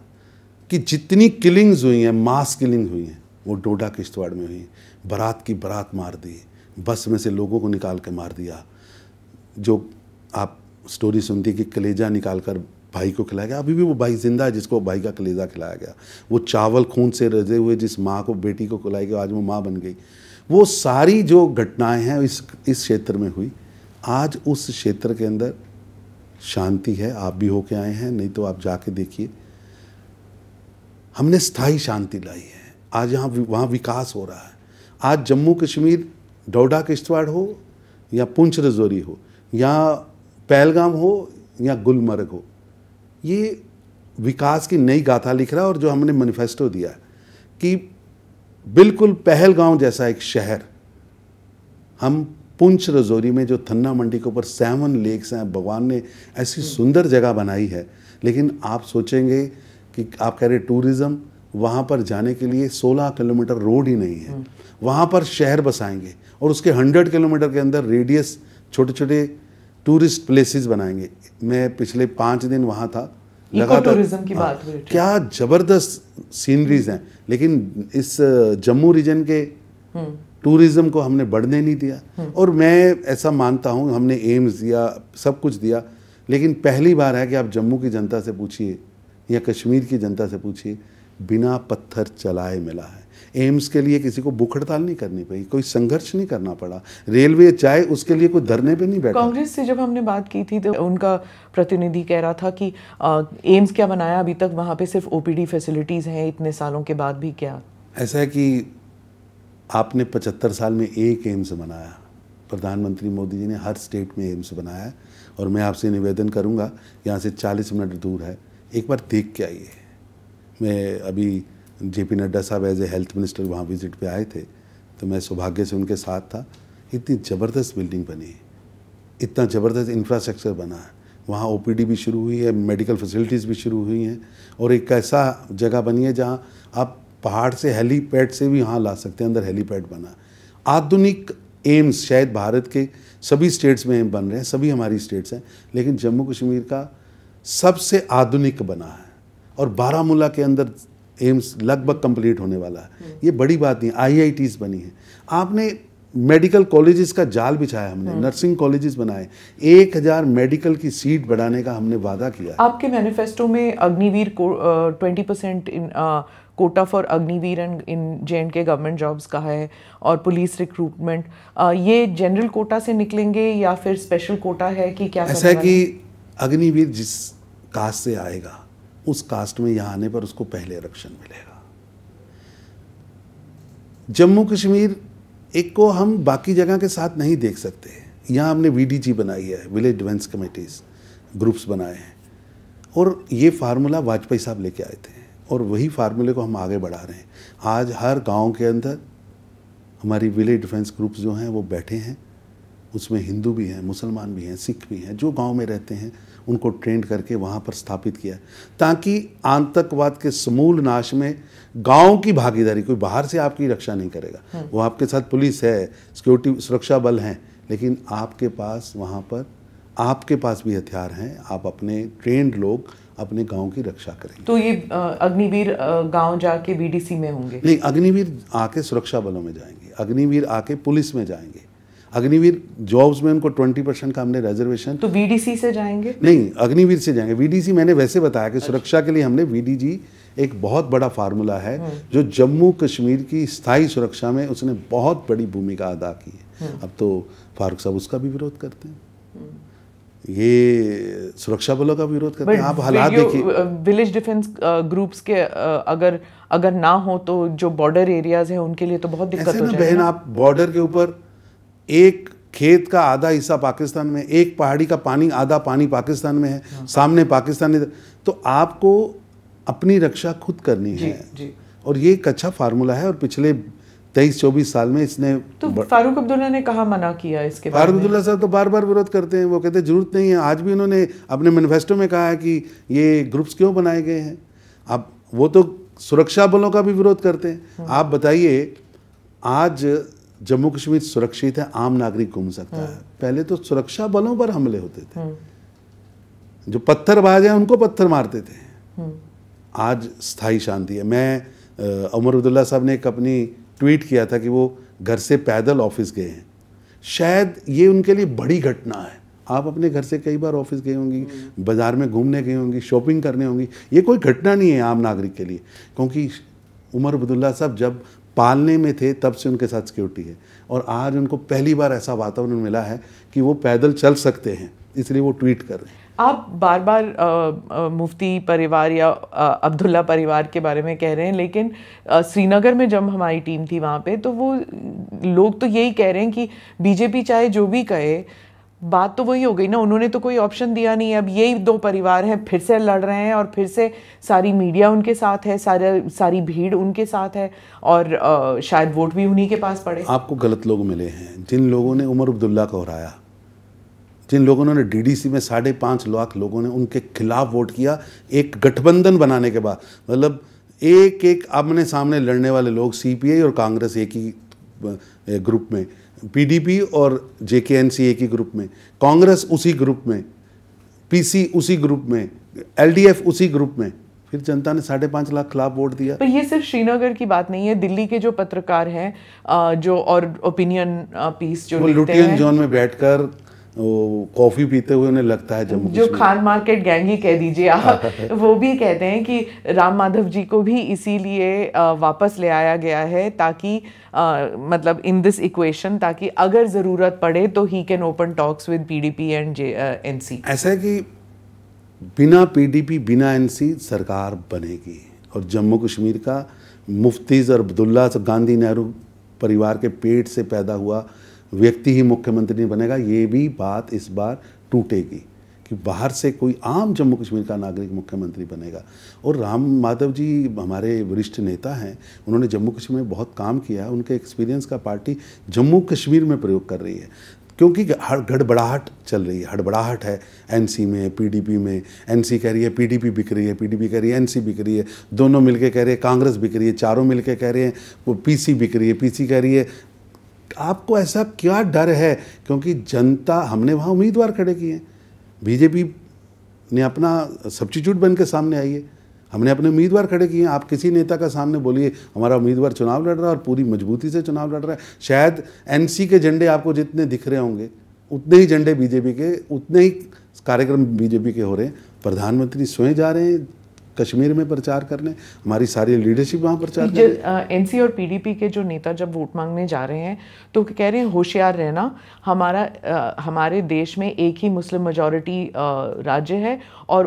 कि जितनी किलिंग्स हुई हैं मास किलिंग हुई हैं वो डोडा किश्तवाड़ में हुई बारात की बारात मार दी बस में से लोगों को निकाल के मार दिया जो आप स्टोरी सुनती कि कलेजा निकाल कर भाई को खिलाया गया अभी भी वो भाई जिंदा है जिसको भाई का कलेजा खिलाया गया वो चावल खून से रजे हुए जिस माँ को बेटी को खिलाई गई आज वो माँ बन गई वो सारी जो घटनाएं हैं इस इस क्षेत्र में हुई आज उस क्षेत्र के अंदर शांति है आप भी होके आए हैं नहीं तो आप जाके देखिए हमने स्थायी शांति लाई है आज यहाँ वहाँ विकास हो रहा है आज जम्मू कश्मीर डोडा किश्तवाड़ हो या पुंछ रजौरी हो या पहलगाम हो या गुलमर्ग हो ये विकास की नई गाथा लिख रहा है और जो हमने मैनिफेस्टो दिया कि बिल्कुल पहलगांव जैसा एक शहर हम पुंछ रजौरी में जो थन्ना मंडी के ऊपर सेवन लेक्स हैं भगवान ने ऐसी हम्म। सुंदर जगह बनाई है लेकिन आप सोचेंगे कि आप कह रहे टूरिज़्म वहाँ पर जाने के लिए 16 किलोमीटर रोड ही नहीं है हम्म। वहाँ पर शहर बसाएंगे और उसके 100 किलोमीटर के अंदर रेडियस छोटे छोटे टूरिस्ट प्लेसेस बनाएंगे मैं पिछले पाँच दिन वहाँ था लगातार की बात हुई क्या जबरदस्त सीनरीज हैं लेकिन इस जम्मू रीजन के हम्म। टूरिज्म को हमने बढ़ने नहीं दिया हम्म। और मैं ऐसा मानता हूँ हमने एम्स दिया सब कुछ दिया लेकिन पहली बार है कि आप जम्मू की जनता से पूछिए या कश्मीर की जनता से पूछिए बिना पत्थर चलाए मिला है एम्स के लिए किसी को भूख हड़ताल नहीं करनी पड़ी कोई संघर्ष नहीं करना पड़ा रेलवे चाहे उसके लिए कोई धरने पे नहीं बैठा कांग्रेस से जब हमने बात की थी तो उनका प्रतिनिधि कह रहा था कि एम्स क्या बनाया अभी तक वहाँ पे सिर्फ ओपीडी फैसिलिटीज़ हैं इतने सालों के बाद भी क्या ऐसा है कि आपने पचहत्तर साल में एक एम्स बनाया प्रधानमंत्री मोदी जी ने हर स्टेट में एम्स बनाया और मैं आपसे निवेदन करूंगा यहाँ से 40 मिनट दूर है एक बार देख के आइए मैं अभी जे पी नड्डा साहब एज ए हेल्थ मिनिस्टर वहाँ विजिट पे आए थे तो मैं सौभाग्य से उनके साथ था इतनी ज़बरदस्त बिल्डिंग बनी है इतना ज़बरदस्त इंफ्रास्ट्रक्चर बना है वहाँ ओ भी शुरू हुई है मेडिकल फैसिलिटीज़ भी शुरू हुई हैं और एक ऐसा जगह बनी है जहाँ आप पहाड़ से हेलीपैड से भी यहाँ ला सकते हैं अंदर हेलीपैड बना आधुनिक एम्स शायद भारत के सभी स्टेट्स में एम बन रहे हैं सभी हमारी स्टेट्स हैं लेकिन जम्मू कश्मीर का सबसे आधुनिक बना है और बारामूला के अंदर एम्स लगभग कंप्लीट होने वाला है ये बड़ी बात नहीं आई आई टीज बनी है आपने मेडिकल कॉलेजेस का जाल बिछाया हमने हाँ। नर्सिंग कॉलेजेस बनाए एक हजार मेडिकल की सीट बढ़ाने का हमने वादा किया आपके मैनिफेस्टो में अग्निवीर को twenty percent quota for Agniveer and in J and K government jobs का है और पुलिस रिक्रूटमेंट ये जनरल कोटा से निकलेंगे या फिर स्पेशल कोटा है कि क्या ऐसा है कि अग्निवीर जिस कास्ट से आएगा उस कास्ट में यहाँ आने पर उसको पहले आरक्षण मिलेगा जम्मू कश्मीर एक को हम बाकी जगह के साथ नहीं देख सकते यहाँ हमने वीडीजी बनाई है विलेज डिफेंस कमेटीज़ ग्रुप्स बनाए हैं और ये फार्मूला वाजपेयी साहब लेके आए थे और वही फार्मूले को हम आगे बढ़ा रहे हैं आज हर गांव के अंदर हमारी विलेज डिफेंस ग्रुप्स जो हैं वो बैठे हैं उसमें हिंदू भी हैं मुसलमान भी हैं सिख भी हैं जो गांव में रहते हैं उनको ट्रेंड करके वहाँ पर स्थापित किया ताकि आतंकवाद के समूल नाश में गांव की भागीदारी कोई बाहर से आपकी रक्षा नहीं करेगा हम्म। वो आपके साथ पुलिस है सिक्योरिटी सुरक्षा बल हैं लेकिन आपके पास वहाँ पर आपके पास भी हथियार हैं आप अपने ट्रेंड लोग अपने गांव की रक्षा करें तो ये अग्निवीर गांव जाके बीडीसी में होंगे नहीं अग्निवीर आके सुरक्षा बलों में जाएंगे अग्निवीर आके पुलिस में जाएंगे अग्निवीर जॉब्स में उनको 20 परसेंट का हमने रिजर्वेशन तो वीडीसी से जाएंगे नहीं अग्निवीर से जाएंगे वीडीसी मैंने वैसे बताया कि अच्छा। सुरक्षा के लिए हमने वीडीजी एक बहुत बड़ा फार्मूला है हम्म। जो जम्मू कश्मीर की स्थायी सुरक्षा में उसने बहुत बड़ी भूमिका अदा की है हम्म। अब तो फारूक साहब उसका भी विरोध करते हैं हम्म। ये सुरक्षा बलों का विरोध करते हैं आप हालात देखिए विलेज डिफेंस ग्रुप्स के अगर अगर ना हो तो जो बॉर्डर एरियाज हैं उनके लिए तो बहुत दिक्कत हो जाएगी बहन आप बॉर्डर के ऊपर एक खेत का आधा हिस्सा पाकिस्तान में एक पहाड़ी का पानी आधा पानी पाकिस्तान में है हाँ। सामने पाकिस्तान तो आपको अपनी रक्षा खुद करनी जी, है जी। और ये एक अच्छा फार्मूला है और पिछले तेईस चौबीस साल में इसने तो फारूक अब्दुल्ला ने कहा मना किया इसके फारूक अब्दुल्ला साहब तो बार बार विरोध करते हैं वो कहते हैं जरूरत नहीं है आज भी उन्होंने अपने मैनिफेस्टो में कहा है कि ये ग्रुप्स क्यों बनाए गए हैं अब वो तो सुरक्षा बलों का भी विरोध करते हैं हाँ। आप बताइए आज जम्मू कश्मीर सुरक्षित है आम नागरिक घूम सकता है हम्म। पहले तो सुरक्षा बलों पर हमले होते थे हम्म। जो पत्थरबाज हैं उनको पत्थर मारते थे हम्म। आज स्थाई शांति है मैं उमर अब्दुल्ला साहब ने एक अपनी ट्वीट किया था कि वो घर से पैदल ऑफिस गए हैं शायद ये उनके लिए बड़ी घटना है आप अपने घर से कई बार ऑफिस गई होंगी बाजार में घूमने गई होंगी शॉपिंग करने होंगी ये कोई घटना नहीं है आम नागरिक के लिए क्योंकि उमर अब्दुल्ला साहब जब पालने में थे तब से उनके साथ सिक्योरिटी है और आज उनको पहली बार ऐसा वातावरण मिला है कि वो पैदल चल सकते हैं इसलिए वो ट्वीट कर रहे हैं आप बार बार आ, आ, मुफ्ती परिवार या अब्दुल्ला परिवार के बारे में कह रहे हैं लेकिन श्रीनगर में जब हमारी टीम थी वहाँ पे तो वो लोग तो यही कह रहे हैं कि बीजेपी चाहे जो भी कहे बात तो वही हो गई ना उन्होंने तो कोई ऑप्शन दिया नहीं अब यही दो परिवार हैं फिर से लड़ रहे हैं और फिर से सारी मीडिया उनके साथ है सारे सारी भीड़ उनके साथ है और आ, शायद वोट भी उन्हीं के पास पड़े आपको गलत लोग मिले हैं जिन लोगों ने उमर अब्दुल्ला को हराया जिन लोगों ने डीडीसी में साढ़े पाँच लाख लोगों ने उनके खिलाफ वोट किया एक गठबंधन बनाने के बाद मतलब एक एक आमने सामने लड़ने वाले लोग सीपीआई और कांग्रेस एक ही ग्रुप में पीडीपी और जेके एक ही ग्रुप में कांग्रेस उसी ग्रुप में पीसी उसी ग्रुप में एलडीएफ उसी ग्रुप में फिर जनता ने साढ़े पाँच लाख खिलाफ वोट दिया पर ये सिर्फ श्रीनगर की बात नहीं है दिल्ली के जो पत्रकार हैं जो और ओपिनियन पीस जो लिखते हैं में बैठकर कॉफ़ी पीते हुए उन्हें लगता है जम्मू जो खान मार्केट गैंग ही कह दीजिए आप वो भी कहते हैं कि राम माधव जी को भी इसीलिए वापस ले आया गया है ताकि आ, मतलब इन दिस इक्वेशन ताकि अगर ज़रूरत पड़े तो he can open talks with PDP and J NC ऐसा है कि बिना पीडीपी बिना एनसी सरकार बनेगी और जम्मू कश्मीर का मुफ्तीज़ और अब्दुल्ला गांधी नेहरू परिवार के पेट से पैदा हुआ व्यक्ति ही मुख्यमंत्री नहीं बनेगा ये भी बात इस बार टूटेगी कि बाहर से कोई आम जम्मू कश्मीर का नागरिक मुख्यमंत्री बनेगा और राम माधव जी हमारे वरिष्ठ नेता हैं उन्होंने जम्मू कश्मीर में बहुत काम किया उनके एक्सपीरियंस का पार्टी जम्मू कश्मीर में प्रयोग कर रही है क्योंकि गड़बड़ाहट चल रही है हड़बड़ाहट है एनसी में पीडीपी में एनसी कह रही है पीडीपी बिक रही है पीडीपी कह रही है एनसी बिक रही है दोनों मिलके कह रहे हैं कांग्रेस बिक रही है चारों मिलके कह रहे हैं वो पीसी बिक रही है पीसी कह रही है आपको ऐसा क्या डर है क्योंकि जनता हमने वहाँ उम्मीदवार खड़े किए हैं बीजेपी ने अपना सब्सिट्यूट बन के सामने आई है हमने अपने उम्मीदवार खड़े किए हैं आप किसी नेता का सामने बोलिए हमारा उम्मीदवार चुनाव लड़ रहा है और पूरी मजबूती से चुनाव लड़ रहा है शायद एनसी के झंडे आपको जितने दिख रहे होंगे उतने ही झंडे बीजेपी के उतने ही कार्यक्रम बीजेपी के हो रहे हैं प्रधानमंत्री स्वयं जा रहे हैं कश्मीर में प्रचार करने हमारी सारी लीडरशिप वहाँ प्रचार जो एन और पीडीपी के जो नेता जब वोट मांगने जा रहे हैं तो कह रहे हैं होशियार रहना हमारा आ, हमारे देश में एक ही मुस्लिम मेजोरिटी राज्य है और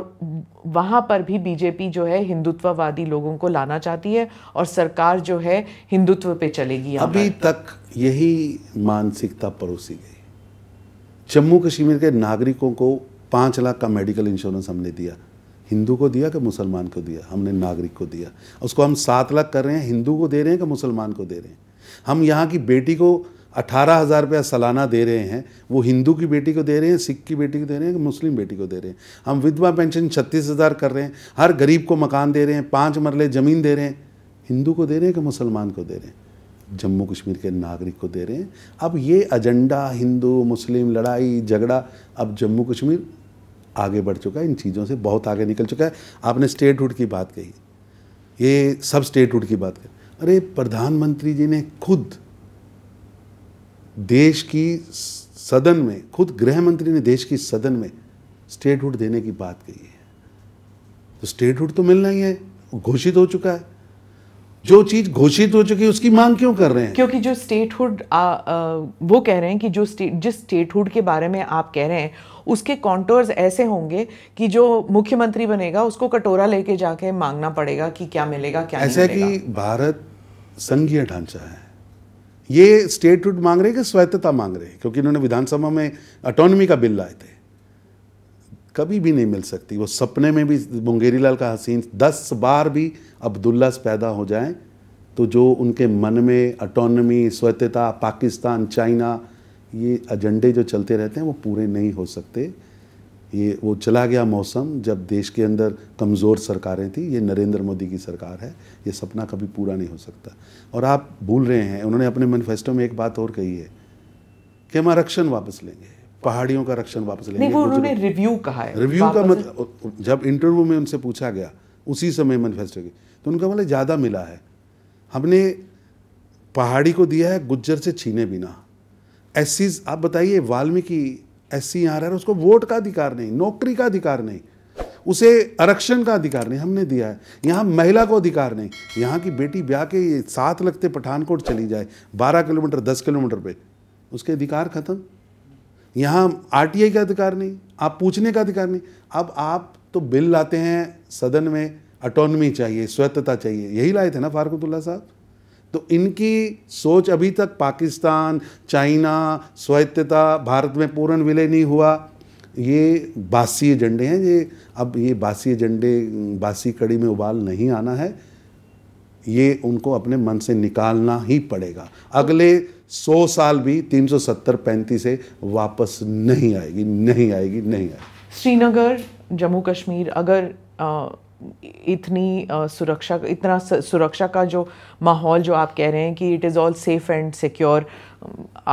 वहाँ पर भी बीजेपी जो है हिंदुत्ववादी लोगों को लाना चाहती है और सरकार जो है हिंदुत्व पे चलेगी अभी तक यही मानसिकता परोसी गई जम्मू कश्मीर के नागरिकों को पाँच लाख का मेडिकल इंश्योरेंस हमने दिया हिंदू को दिया कि मुसलमान को दिया हमने नागरिक को दिया उसको हम सात लाख कर रहे हैं हिंदू को दे रहे हैं कि मुसलमान को दे रहे हैं हम यहाँ की बेटी को अठारह हज़ार रुपया सालाना दे रहे हैं वो हिंदू की बेटी को दे रहे हैं सिख की बेटी को दे रहे हैं कि मुस्लिम बेटी को दे रहे हैं हम विधवा पेंशन छत्तीस हज़ार कर रहे हैं हर गरीब को मकान दे रहे हैं पाँच मरले ज़मीन दे रहे हैं हिंदू को दे रहे हैं कि मुसलमान को दे रहे हैं जम्मू कश्मीर के नागरिक को दे रहे हैं अब ये एजेंडा हिंदू मुस्लिम लड़ाई झगड़ा अब जम्मू कश्मीर आगे बढ़ चुका है इन चीज़ों से बहुत आगे निकल चुका है आपने स्टेट हुड की बात कही ये सब स्टेट हुड की बात कही अरे प्रधानमंत्री जी ने खुद देश की सदन में खुद गृह मंत्री ने देश की सदन में स्टेट हुड देने की बात कही है तो हुड तो मिलना ही है घोषित हो चुका है जो चीज घोषित हो चुकी है उसकी मांग क्यों कर रहे हैं क्योंकि जो स्टेटहुड वो कह रहे हैं कि जो स्टेट जिस स्टेटहुड के बारे में आप कह रहे हैं उसके कॉन्टोर्स ऐसे होंगे कि जो मुख्यमंत्री बनेगा उसको कटोरा लेके जाके मांगना पड़ेगा कि क्या मिलेगा क्या ऐसा कि भारत संघीय ढांचा है ये स्टेटहुड मांग रहे हैं कि स्वायत्तता मांग रहे हैं क्योंकि इन्होंने विधानसभा में अटोनमी का बिल लाए थे कभी भी नहीं मिल सकती वो सपने में भी मुंगेरी लाल का हसीन दस बार भी से पैदा हो जाए तो जो उनके मन में अटोनमी स्वतता पाकिस्तान चाइना ये एजेंडे जो चलते रहते हैं वो पूरे नहीं हो सकते ये वो चला गया मौसम जब देश के अंदर कमज़ोर सरकारें थी ये नरेंद्र मोदी की सरकार है ये सपना कभी पूरा नहीं हो सकता और आप भूल रहे हैं उन्होंने अपने मैनिफेस्टो में एक बात और कही है कि हम आरक्षण वापस लेंगे पहाड़ियों का रक्षण वापस लेंगे नहीं उन्होंने रिव्यू तो- कहा है रिव्यू का मतलब जब इंटरव्यू में उनसे पूछा गया उसी समय मैनिफेस्टो की तो उनका मतलब ज़्यादा मिला है हमने पहाड़ी को दिया है गुज्जर से छीने बिना एस आप बताइए वाल्मीकि एस सी यहाँ रह रहा उसको वोट का अधिकार नहीं नौकरी का अधिकार नहीं उसे आरक्षण का अधिकार नहीं हमने दिया है यहाँ महिला को अधिकार नहीं यहाँ की बेटी ब्याह के साथ लगते पठानकोट चली जाए बारह किलोमीटर दस किलोमीटर पे उसके अधिकार खत्म यहाँ आर का अधिकार नहीं आप पूछने का अधिकार नहीं अब आप तो बिल लाते हैं सदन में अटोनमी चाहिए स्वतंत्रता चाहिए यही लाए थे ना फारकतुल्ला साहब तो इनकी सोच अभी तक पाकिस्तान चाइना स्वायत्तता भारत में पूर्ण विलय नहीं हुआ ये बासी एजेंडे हैं ये अब ये बासी एजेंडे बासी कड़ी में उबाल नहीं आना है ये उनको अपने मन से निकालना ही पड़ेगा अगले 100 साल भी 370 पैंतीस से वापस नहीं आएगी नहीं आएगी नहीं आएगी श्रीनगर जम्मू कश्मीर अगर आ, इतनी आ, सुरक्षा इतना सुरक्षा का जो माहौल जो आप कह रहे हैं कि it is all safe and secure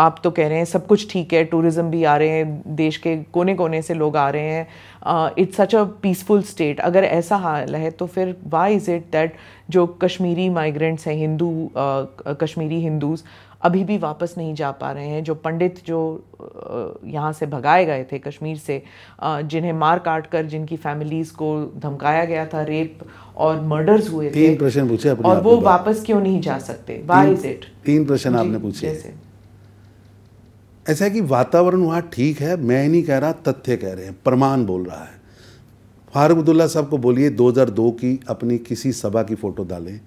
आप तो कह रहे हैं सब कुछ ठीक है टूरिज़्म भी आ रहे हैं देश के कोने कोने से लोग आ रहे हैं it's such a peaceful state अगर ऐसा हाल है तो फिर वाई इज़ इट दैट जो कश्मीरी माइग्रेंट्स हैं हिंदू कश्मीरी हिंदूज़ अभी भी वापस नहीं जा पा रहे हैं जो पंडित जो यहाँ से भगाए गए थे कश्मीर से जिन्हें मार काट कर जिनकी फैमिलीज़ को धमकाया गया था रेप और मर्डर्स हुए तीन प्रश्न पूछे अपने और वो वापस क्यों नहीं जा सकते तीन प्रश्न आपने पूछे ऐसा है कि वातावरण वहाँ ठीक है मैं नहीं कह रहा तथ्य कह रहे हैं प्रमाण बोल रहा है फारूक अब्दुल्ला साहब को बोलिए 2002 की अपनी किसी सभा की फ़ोटो डालें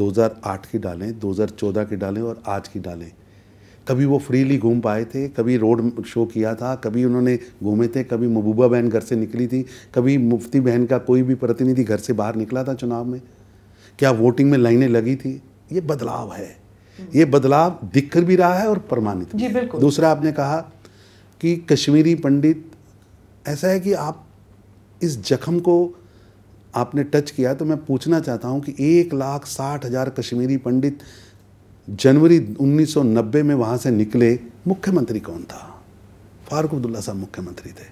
2008 की डालें 2014 की डालें और आज की डालें कभी वो फ्रीली घूम पाए थे कभी रोड शो किया था कभी उन्होंने घूमे थे कभी महबूबा बहन घर से निकली थी कभी मुफ्ती बहन का कोई भी प्रतिनिधि घर से बाहर निकला था चुनाव में क्या वोटिंग में लाइनें लगी थी ये बदलाव है ये बदलाव दिख भी रहा है और प्रमाणित जी बिल्कुल दूसरा आपने कहा कि कश्मीरी पंडित ऐसा है कि आप इस जख्म को आपने टच किया तो मैं पूछना चाहता हूँ कि एक लाख साठ हज़ार कश्मीरी पंडित जनवरी 1990 में वहाँ से निकले मुख्यमंत्री कौन था फारूक अब्दुल्ला साहब मुख्यमंत्री थे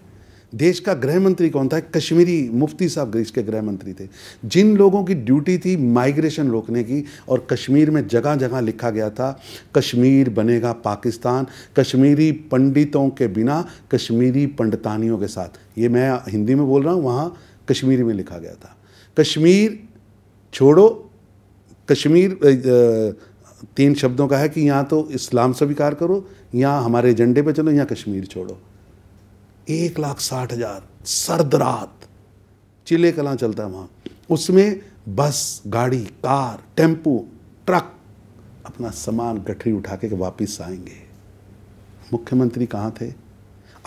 देश का गृह मंत्री कौन था कश्मीरी मुफ्ती साहब देश के गृह मंत्री थे जिन लोगों की ड्यूटी थी माइग्रेशन रोकने की और कश्मीर में जगह जगह लिखा गया था कश्मीर बनेगा पाकिस्तान कश्मीरी पंडितों के बिना कश्मीरी पंडितानियों के साथ ये मैं हिंदी में बोल रहा हूँ वहाँ कश्मीर में लिखा गया था कश्मीर छोड़ो कश्मीर तीन शब्दों का है कि यहाँ तो इस्लाम स्वीकार करो या हमारे एजेंडे पे चलो या कश्मीर छोड़ो एक लाख साठ हज़ार सर्द रात चिले कला चलता है वहाँ उसमें बस गाड़ी कार टेम्पू ट्रक अपना सामान गठरी उठा के वापिस आएंगे मुख्यमंत्री कहाँ थे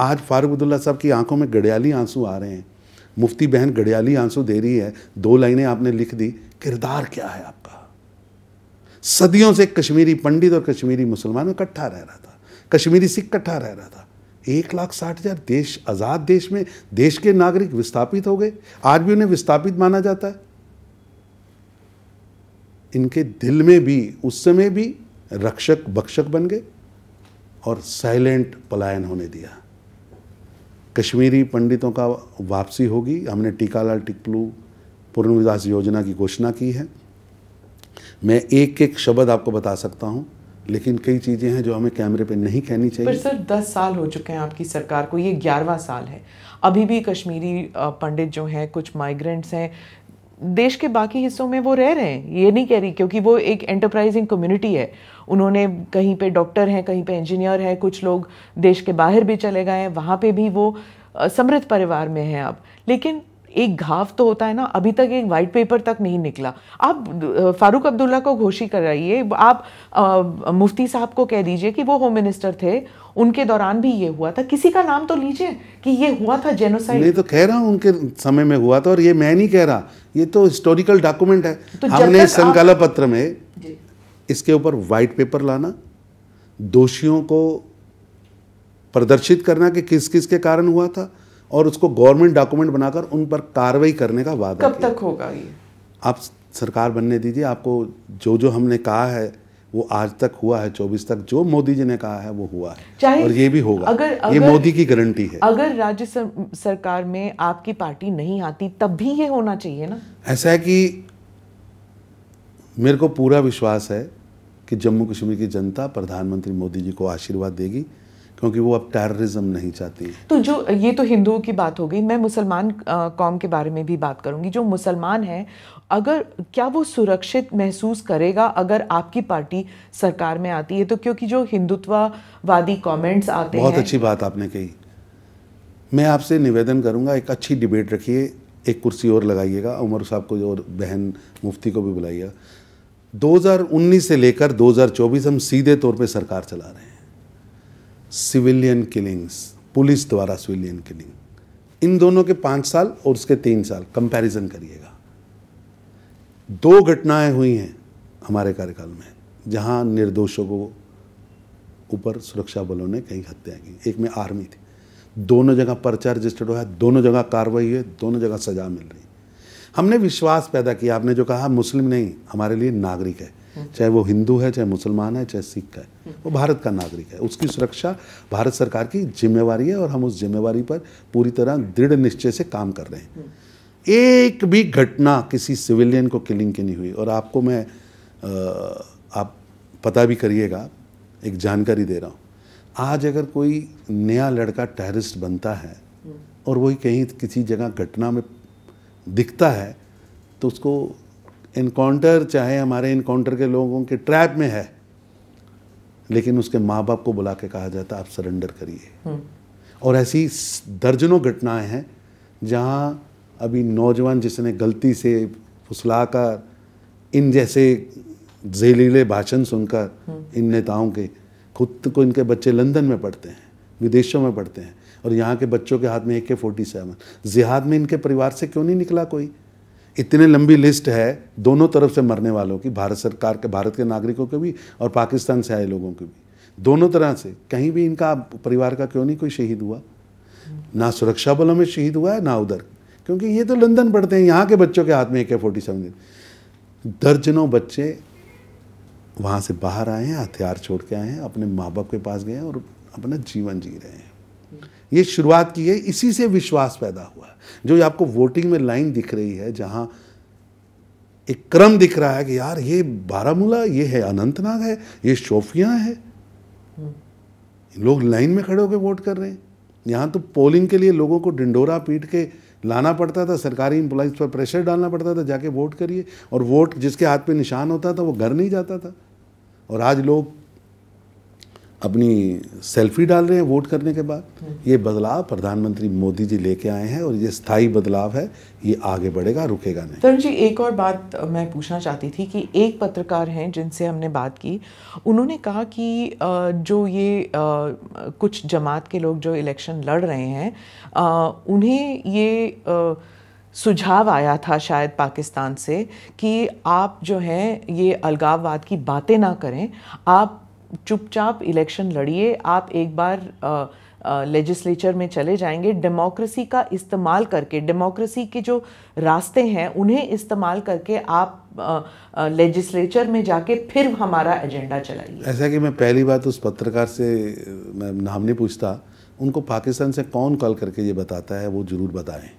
आज फारूक अब्दुल्ला साहब की आंखों में गड़ियाली आंसू आ रहे हैं मुफ्ती बहन गड़ियाली आंसू दे रही है दो लाइनें आपने लिख दी किरदार क्या है आपका सदियों से कश्मीरी पंडित और कश्मीरी मुसलमान इकट्ठा रह रहा था कश्मीरी सिख इकट्ठा रह रहा था एक लाख साठ हजार देश आज़ाद देश में देश के नागरिक विस्थापित हो गए आज भी उन्हें विस्थापित माना जाता है इनके दिल में भी उस समय भी रक्षक बक्षक बन गए और साइलेंट पलायन होने दिया कश्मीरी पंडितों का वापसी होगी हमने टीकालाल टिकलू पूर्ण योजना की घोषणा की है मैं एक एक शब्द आपको बता सकता हूँ लेकिन कई चीज़ें हैं जो हमें कैमरे पे नहीं कहनी चाहिए पर सर दस साल हो चुके हैं आपकी सरकार को ये ग्यारहवा साल है अभी भी कश्मीरी पंडित जो हैं कुछ माइग्रेंट्स हैं देश के बाकी हिस्सों में वो रह रहे हैं ये नहीं कह रही क्योंकि वो एक एंटरप्राइजिंग कम्युनिटी है उन्होंने कहीं पे डॉक्टर हैं कहीं पे इंजीनियर हैं कुछ लोग देश के बाहर भी चले गए हैं वहाँ पे भी वो समृद्ध परिवार में हैं अब लेकिन एक घाव तो होता है ना अभी तक एक वाइट पेपर तक नहीं निकला आप फारूक अब्दुल्ला को घोषी कराइए आप आ, मुफ्ती साहब को कह दीजिए कि वो होम मिनिस्टर थे उनके दौरान भी ये हुआ था किसी का नाम तो लीजिए कि ये हुआ था जेनोसाइड नहीं तो कह रहा हूँ उनके समय में हुआ था और ये मैं नहीं कह रहा ये तो हिस्टोरिकल डॉक्यूमेंट है तो हमने संकाला पत्र में इसके ऊपर वाइट पेपर लाना दोषियों को प्रदर्शित करना कि किस किस के कारण हुआ था और उसको गवर्नमेंट डॉक्यूमेंट बनाकर उन पर कार्रवाई करने का वादा कब तक होगा ये आप सरकार बनने दीजिए आपको जो जो हमने कहा है वो आज तक हुआ है चौबीस तक जो मोदी जी ने कहा है वो हुआ है और ये भी होगा अगर, अगर ये मोदी की गारंटी है अगर राज्य सरकार में आपकी पार्टी नहीं आती तब भी ये होना चाहिए ना ऐसा है कि मेरे को पूरा विश्वास है कि जम्मू कश्मीर की जनता प्रधानमंत्री मोदी जी को आशीर्वाद देगी क्योंकि वो अब टेररिज्म नहीं चाहती तो जो ये तो हिंदुओं की बात हो गई मैं मुसलमान कौम के बारे में भी बात करूंगी जो मुसलमान है अगर क्या वो सुरक्षित महसूस करेगा अगर आपकी पार्टी सरकार में आती है तो क्योंकि जो हिंदुत्ववादी कमेंट्स आते बहुत हैं बहुत अच्छी बात आपने कही मैं आपसे निवेदन करूंगा एक अच्छी डिबेट रखिए एक कुर्सी और लगाइएगा उमर साहब को और बहन मुफ्ती को भी बुलाइएगा 2019 से लेकर 2024 हम सीधे तौर पे सरकार चला रहे हैं सिविलियन किलिंग्स पुलिस द्वारा सिविलियन किलिंग इन दोनों के पांच साल और उसके तीन साल कंपैरिजन करिएगा दो घटनाएं हुई हैं हमारे कार्यकाल में जहां निर्दोषों को ऊपर सुरक्षा बलों ने कई हत्याएं की एक में आर्मी थी दोनों जगह पर्चा रजिस्टर्ड हुआ है दोनों जगह कार्रवाई है दोनों जगह सजा मिल रही हमने विश्वास पैदा किया आपने जो कहा मुस्लिम नहीं हमारे लिए नागरिक है चाहे वो हिंदू है चाहे मुसलमान है चाहे सिख है वो भारत का नागरिक है उसकी सुरक्षा भारत सरकार की जिम्मेवारी है और हम उस जिम्मेवारी पर पूरी तरह दृढ़ निश्चय से काम कर रहे हैं एक भी घटना किसी सिविलियन को किलिंग की नहीं हुई और आपको मैं आप पता भी करिएगा एक जानकारी दे रहा हूँ आज अगर कोई नया लड़का टेररिस्ट बनता है और वही कहीं किसी जगह घटना में दिखता है तो उसको इनकाउंटर चाहे हमारे इनकाउंटर के लोगों के ट्रैप में है लेकिन उसके माँ बाप को बुला के कहा जाता आप सरेंडर करिए हम्म। और ऐसी दर्जनों घटनाएं हैं जहाँ अभी नौजवान जिसने गलती से फुसलाकर इन जैसे जहरीले भाषण सुनकर हम्म। इन नेताओं के खुद को इनके बच्चे लंदन में पढ़ते हैं विदेशों में पढ़ते हैं और यहाँ के बच्चों के हाथ में ए के फोर्टी सेवन जिहाद में इनके परिवार से क्यों नहीं निकला कोई इतने लंबी लिस्ट है दोनों तरफ से मरने वालों की भारत सरकार के भारत के नागरिकों के भी और पाकिस्तान से आए लोगों के भी दोनों तरह से कहीं भी इनका परिवार का क्यों नहीं कोई शहीद हुआ ना सुरक्षा बलों में शहीद हुआ है ना उधर क्योंकि ये तो लंदन पढ़ते हैं यहाँ के बच्चों के हाथ में ए है फोर्टी सेवन दर्जनों बच्चे वहाँ से बाहर आए हैं हथियार छोड़ के आए हैं अपने माँ बाप के पास गए हैं और अपना जीवन जी रहे हैं ये शुरुआत की है इसी से विश्वास पैदा हुआ जो आपको वोटिंग में लाइन दिख रही है जहाँ एक क्रम दिख रहा है कि यार ये बारामूला ये है अनंतनाग है ये शोफिया है लोग लाइन में खड़े होकर वोट कर रहे हैं यहाँ तो पोलिंग के लिए लोगों को डिंडोरा पीट के लाना पड़ता था सरकारी इंप्लाइज पर प्रेशर डालना पड़ता था जाके वोट करिए और वोट जिसके हाथ पे निशान होता था वो घर नहीं जाता था और आज लोग अपनी सेल्फी डाल रहे हैं वोट करने के बाद ये बदलाव प्रधानमंत्री मोदी जी लेके आए हैं और ये स्थायी बदलाव है ये आगे बढ़ेगा रुकेगा नहीं तरुण जी एक और बात मैं पूछना चाहती थी कि एक पत्रकार हैं जिनसे हमने बात की उन्होंने कहा कि जो ये कुछ जमात के लोग जो इलेक्शन लड़ रहे हैं उन्हें ये सुझाव आया था शायद पाकिस्तान से कि आप जो हैं ये अलगाववाद की बातें ना करें आप चुपचाप इलेक्शन लड़िए आप एक बार लेजिस्लेचर में चले जाएंगे डेमोक्रेसी का इस्तेमाल करके डेमोक्रेसी के जो रास्ते हैं उन्हें इस्तेमाल करके आप लेजिस्लेचर में जाके फिर हमारा एजेंडा चलाइए ऐसा कि मैं पहली बात उस पत्रकार से मैं नाम नहीं पूछता उनको पाकिस्तान से कौन कॉल करके ये बताता है वो ज़रूर बताएं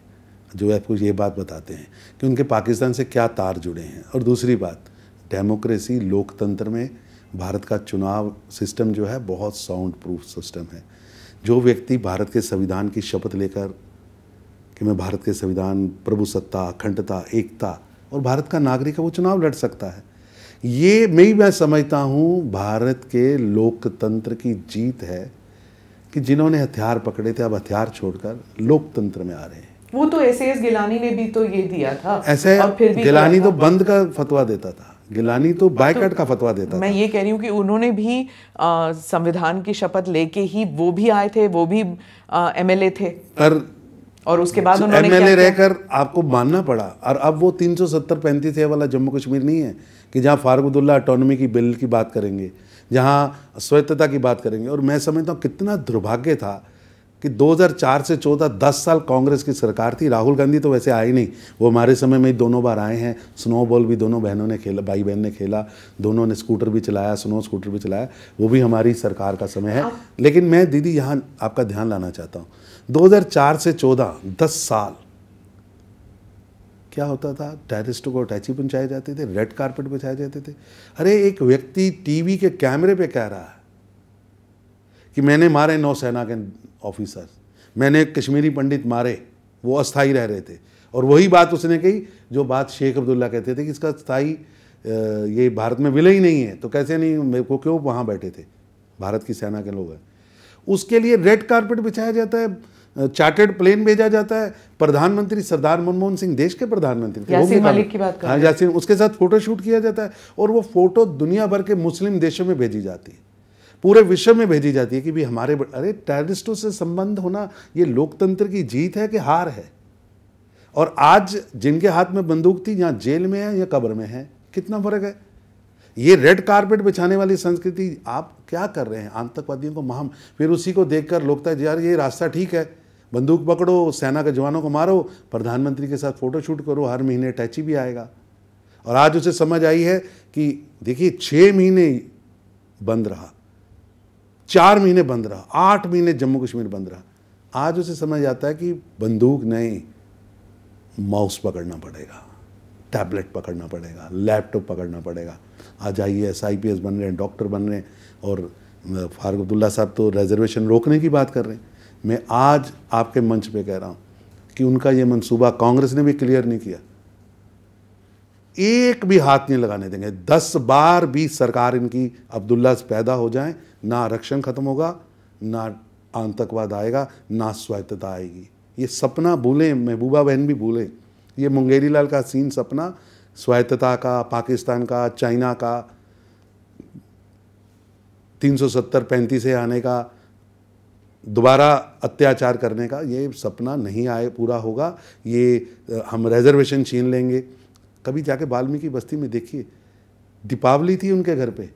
जो आपको ये बात बताते हैं कि उनके पाकिस्तान से क्या तार जुड़े हैं और दूसरी बात डेमोक्रेसी लोकतंत्र में भारत का चुनाव सिस्टम जो है बहुत साउंड प्रूफ सिस्टम है जो व्यक्ति भारत के संविधान की शपथ लेकर कि मैं भारत के संविधान प्रभुसत्ता अखंडता एकता और भारत का नागरिक है वो चुनाव लड़ सकता है ये मैं मैं समझता हूँ भारत के लोकतंत्र की जीत है कि जिन्होंने हथियार पकड़े थे अब हथियार छोड़कर लोकतंत्र में आ रहे हैं वो तो ऐसे गिलानी ने भी तो ये दिया था ऐसे गिलानी तो बंद का फतवा देता था गिलानी तो हाँ, बायकट तो का फतवा देता मैं ये कह रही हूँ कि उन्होंने भी संविधान की शपथ लेके ही वो भी आए थे वो भी एमएलए थे पर और उसके बाद अच्छा, उन्होंने एमएलए रहकर आपको मानना पड़ा और अब वो तीन सौ सत्तर पैंतीस ए वाला जम्मू कश्मीर नहीं है कि जहाँ फारूकुल्ला अटोनमी की बिल की बात करेंगे जहाँ स्वायत्तता की बात करेंगे और मैं समझता हूँ कितना दुर्भाग्य था कि 2004 से 14 10 साल कांग्रेस की सरकार थी राहुल गांधी तो वैसे आए नहीं वो हमारे समय में ही दोनों बार आए हैं स्नो बॉल भी दोनों बहनों ने खेला भाई बहन ने खेला दोनों ने स्कूटर भी चलाया स्नो स्कूटर भी चलाया वो भी हमारी सरकार का समय है लेकिन मैं दीदी यहाँ आपका ध्यान लाना चाहता हूँ दो से चौदह दस साल क्या होता था टेरिस्ट को अटैची पहुँचाए जाते थे रेड कारपेट बिछाए जाते थे अरे एक व्यक्ति टीवी के कैमरे पे कह रहा है कि मैंने मारे नौसेना के ऑफिसर मैंने कश्मीरी पंडित मारे वो अस्थाई रह रहे थे और वही बात उसने कही जो बात शेख अब्दुल्ला कहते थे कि इसका स्थाई ये भारत में विलय ही नहीं है तो कैसे नहीं मेरे को क्यों वहाँ बैठे थे भारत की सेना के लोग हैं उसके लिए रेड कारपेट बिछाया जाता है चार्टर्ड प्लेन भेजा जाता है प्रधानमंत्री सरदार मनमोहन सिंह देश के प्रधानमंत्री यासीन की बात हाँ यासीन उसके साथ फोटो शूट किया जाता है और वो फोटो दुनिया भर के मुस्लिम देशों में भेजी जाती है पूरे विश्व में भेजी जाती है कि भी हमारे अरे टेररिस्टों से संबंध होना ये लोकतंत्र की जीत है कि हार है और आज जिनके हाथ में बंदूक थी यहाँ जेल में है या कब्र में है कितना फर्क है ये रेड कारपेट बिछाने वाली संस्कृति आप क्या कर रहे हैं आतंकवादियों को महम फिर उसी को देखकर लोग तक यार ये रास्ता ठीक है बंदूक पकड़ो सेना के जवानों को मारो प्रधानमंत्री के साथ फोटो शूट करो हर महीने अटैची भी आएगा और आज उसे समझ आई है कि देखिए छः महीने बंद रहा चार महीने बंद रहा आठ महीने जम्मू कश्मीर बंद रहा आज उसे समझ आता है कि बंदूक नहीं माउस पकड़ना पड़ेगा टैबलेट पकड़ना पड़ेगा लैपटॉप पकड़ना पड़ेगा आज I S I P S बन रहे हैं डॉक्टर बन रहे हैं और फारूक अब्दुल्ला साहब तो रिजर्वेशन रोकने की बात कर रहे हैं मैं आज आपके मंच पे कह रहा हूँ कि उनका ये मंसूबा कांग्रेस ने भी क्लियर नहीं किया एक भी हाथ नहीं लगाने देंगे दस बार भी सरकार इनकी अब्दुल्ला से पैदा हो जाए ना आरक्षण खत्म होगा ना आतंकवाद आएगा ना स्वायत्तता आएगी ये सपना भूलें महबूबा बहन भी भूलें ये मुंगेरी लाल का सीन सपना स्वायत्तता का पाकिस्तान का चाइना का 370 पैंतीस से आने का दोबारा अत्याचार करने का ये सपना नहीं आए पूरा होगा ये हम रिजर्वेशन छीन लेंगे कभी जाके वाल्मीकि बस्ती में देखिए दीपावली थी उनके घर पे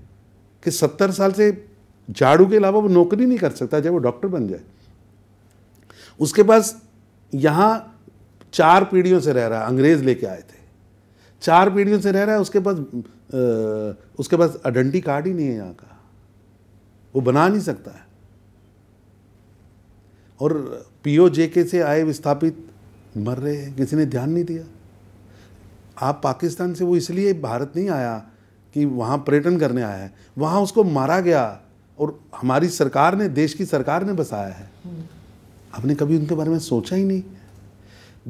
कि सत्तर साल से झाड़ू के अलावा वो नौकरी नहीं कर सकता जब वो डॉक्टर बन जाए उसके पास यहाँ चार पीढ़ियों से रह रहा है अंग्रेज लेके आए थे चार पीढ़ियों से रह रहा है उसके पास आ, उसके पास अडंटी कार्ड ही नहीं है यहाँ का वो बना नहीं सकता है और पीओ जेके से आए विस्थापित मर रहे हैं किसी ने ध्यान नहीं दिया आप पाकिस्तान से वो इसलिए भारत नहीं आया कि वहाँ पर्यटन करने आया है वहाँ उसको मारा गया और हमारी सरकार ने देश की सरकार ने बसाया है आपने कभी उनके बारे में सोचा ही नहीं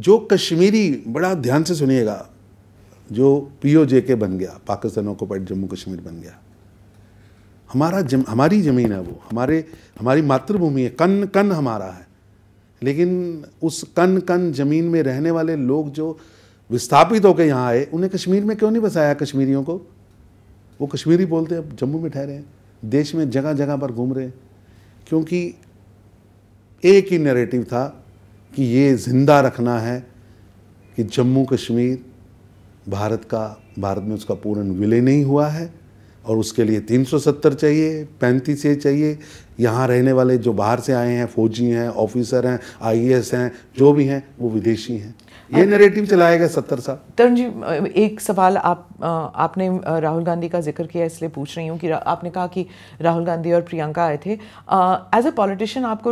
जो कश्मीरी बड़ा ध्यान से सुनिएगा जो पीओजे के बन गया पाकिस्तान ऑक्यूपाइड जम्मू कश्मीर बन गया हमारा जम, हमारी ज़मीन है वो हमारे हमारी मातृभूमि है कन कन हमारा है लेकिन उस कन कन ज़मीन में रहने वाले लोग जो विस्थापित होकर यहाँ आए उन्हें कश्मीर में क्यों नहीं बसाया कश्मीरियों को वो कश्मीरी बोलते अब जम्मू में ठहरे हैं देश में जगह जगह पर घूम रहे क्योंकि एक ही नैरेटिव था कि ये जिंदा रखना है कि जम्मू कश्मीर भारत का भारत में उसका पूर्ण विलय नहीं हुआ है और उसके लिए 370 चाहिए पैंतीस ए चाहिए यहाँ रहने वाले जो बाहर से आए हैं फौजी हैं ऑफिसर हैं आईएएस हैं जो भी हैं वो विदेशी हैं ये नैरेटिव चलाया गया सत्तर साल तरुण जी एक सवाल आप आपने राहुल गांधी का जिक्र किया इसलिए पूछ रही हूँ कि आपने कहा कि राहुल गांधी और प्रियंका आए थे एज अ पॉलिटिशियन आपको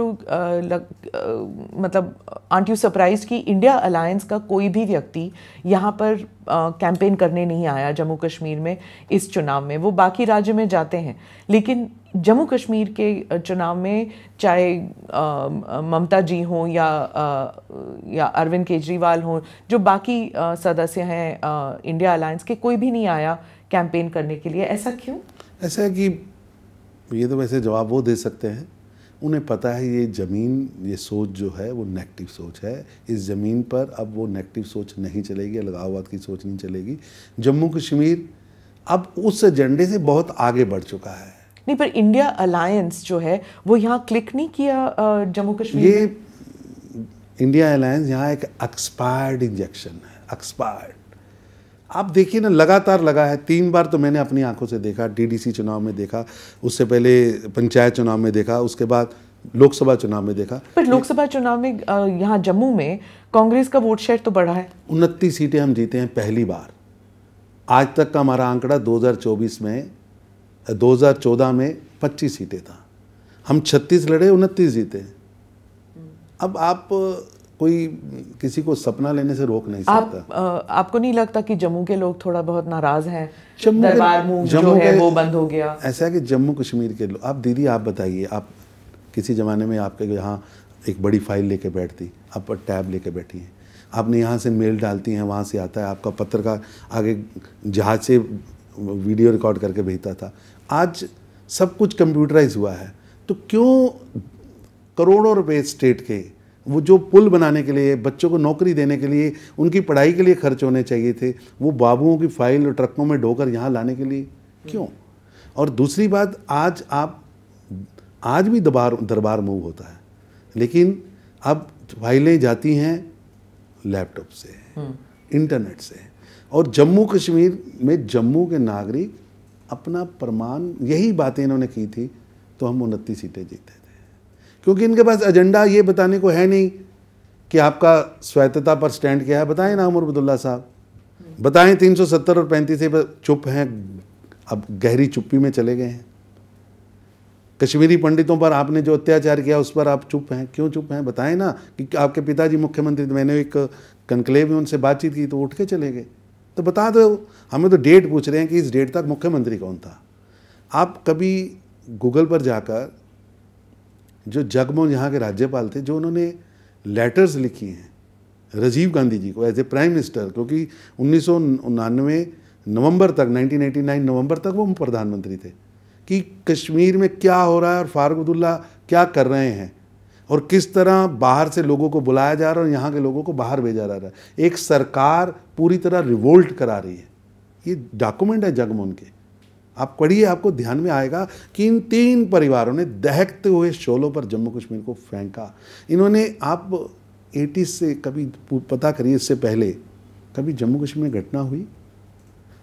लग, मतलब आंट यू सरप्राइज कि इंडिया अलायंस का कोई भी व्यक्ति यहाँ पर कैंपेन करने नहीं आया जम्मू कश्मीर में इस चुनाव में वो बाकी राज्य में जाते हैं लेकिन जम्मू कश्मीर के चुनाव में चाहे ममता जी हों या या अरविंद केजरीवाल हों जो बाकी सदस्य हैं इंडिया अलायंस के कोई भी नहीं आया कैंपेन करने के लिए ऐसा क्यों ऐसा है कि ये तो वैसे जवाब वो दे सकते हैं उन्हें पता है ये ज़मीन ये सोच जो है वो नेगेटिव सोच है इस ज़मीन पर अब वो नेगेटिव सोच नहीं चलेगी अलगाववाद की सोच नहीं चलेगी जम्मू कश्मीर अब उस एजेंडे से बहुत आगे बढ़ चुका है नहीं पर इंडिया अलायंस जो है वो यहाँ क्लिक नहीं किया जम्मू कश्मीर ये इंडिया अलायंस यहाँ एक एक्सपायर्ड इंजेक्शन है एक्सपायर्ड आप देखिए ना लगातार लगा है तीन बार तो मैंने अपनी आंखों से देखा डीडीसी चुनाव में देखा उससे पहले पंचायत चुनाव में देखा उसके बाद लोकसभा चुनाव में देखा पर लोकसभा चुनाव में यहाँ जम्मू में कांग्रेस का वोट शेयर तो बढ़ा है उनतीस सीटें हम जीते हैं पहली बार आज तक का हमारा आंकड़ा 2024 में 2014 में 25 सीटें था हम 36 लड़े उनतीस जीते अब आप कोई किसी को सपना लेने से रोक नहीं आप, सकता आ, आपको नहीं लगता कि जम्मू के लोग थोड़ा बहुत नाराज हैं जम्मू है वो बंद हो गया ऐसा है कि जम्मू कश्मीर के लोग आप दीदी आप बताइए आप किसी ज़माने में आपके यहाँ एक बड़ी फाइल लेके बैठती आप टैब लेके बैठी हैं आपने यहाँ से मेल डालती हैं वहाँ से आता है आपका पत्र का आगे जहाज से वीडियो रिकॉर्ड करके भेजता था आज सब कुछ कंप्यूटराइज हुआ है तो क्यों करोड़ों रुपए स्टेट के वो जो पुल बनाने के लिए बच्चों को नौकरी देने के लिए उनकी पढ़ाई के लिए खर्च होने चाहिए थे वो बाबुओं की फाइल और ट्रकों में ढोकर यहाँ लाने के लिए क्यों और दूसरी बात आज आप आज भी दरबार दरबार मूव होता है लेकिन अब फाइलें जाती हैं लैपटॉप से हम्म। इंटरनेट से और जम्मू कश्मीर में जम्मू के नागरिक अपना प्रमाण यही बातें इन्होंने की थी तो हम उनतीस सीटें जीते थे क्योंकि इनके पास एजेंडा ये बताने को है नहीं कि आपका स्वायत्तता पर स्टैंड क्या है बताएं ना उमर अब्दुल्ला साहब बताएं 370 और 35 से चुप हैं अब गहरी चुप्पी में चले गए हैं कश्मीरी पंडितों पर आपने जो अत्याचार किया उस पर आप चुप हैं क्यों चुप हैं बताएं ना कि आपके पिताजी मुख्यमंत्री मैंने एक कंक्लेव में उनसे बातचीत की तो उठ के चले गए तो बता दो हमें तो डेट पूछ रहे हैं कि इस डेट तक मुख्यमंत्री कौन था आप कभी गूगल पर जाकर जो जगमोहन यहाँ के राज्यपाल थे जो उन्होंने लेटर्स लिखी हैं राजीव गांधी जी को एज ए प्राइम मिनिस्टर क्योंकि उन्नीस नवंबर तक 1999 नवंबर तक वो प्रधानमंत्री थे कि कश्मीर में क्या हो रहा है और फारूक अब्दुल्ला क्या कर रहे हैं और किस तरह बाहर से लोगों को बुलाया जा रहा है और यहाँ के लोगों को बाहर भेजा जा रहा है एक सरकार पूरी तरह रिवोल्ट करा रही है ये डॉक्यूमेंट है जगमोहन के आप पढ़िए आपको ध्यान में आएगा कि इन तीन परिवारों ने दहकते हुए शोलों पर जम्मू कश्मीर को फेंका इन्होंने आप एटीज से कभी पता करिए इससे पहले कभी जम्मू कश्मीर में घटना हुई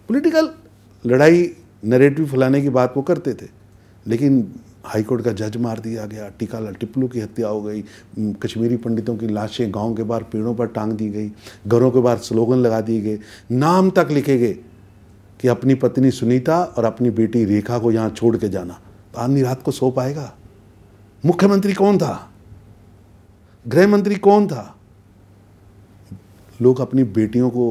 पॉलिटिकल लड़ाई नरेटिव फैलाने की बात वो करते थे लेकिन हाईकोर्ट का जज मार दिया गया टिकाला टिप्लू की हत्या हो गई कश्मीरी पंडितों की लाशें गांव के बाहर पेड़ों पर टांग दी गई घरों के बाहर स्लोगन लगा दिए गए नाम तक लिखे गए कि अपनी पत्नी सुनीता और अपनी बेटी रेखा को यहाँ छोड़ के जाना आदमी रात को सो पाएगा मुख्यमंत्री कौन था गृह मंत्री कौन था लोग अपनी बेटियों को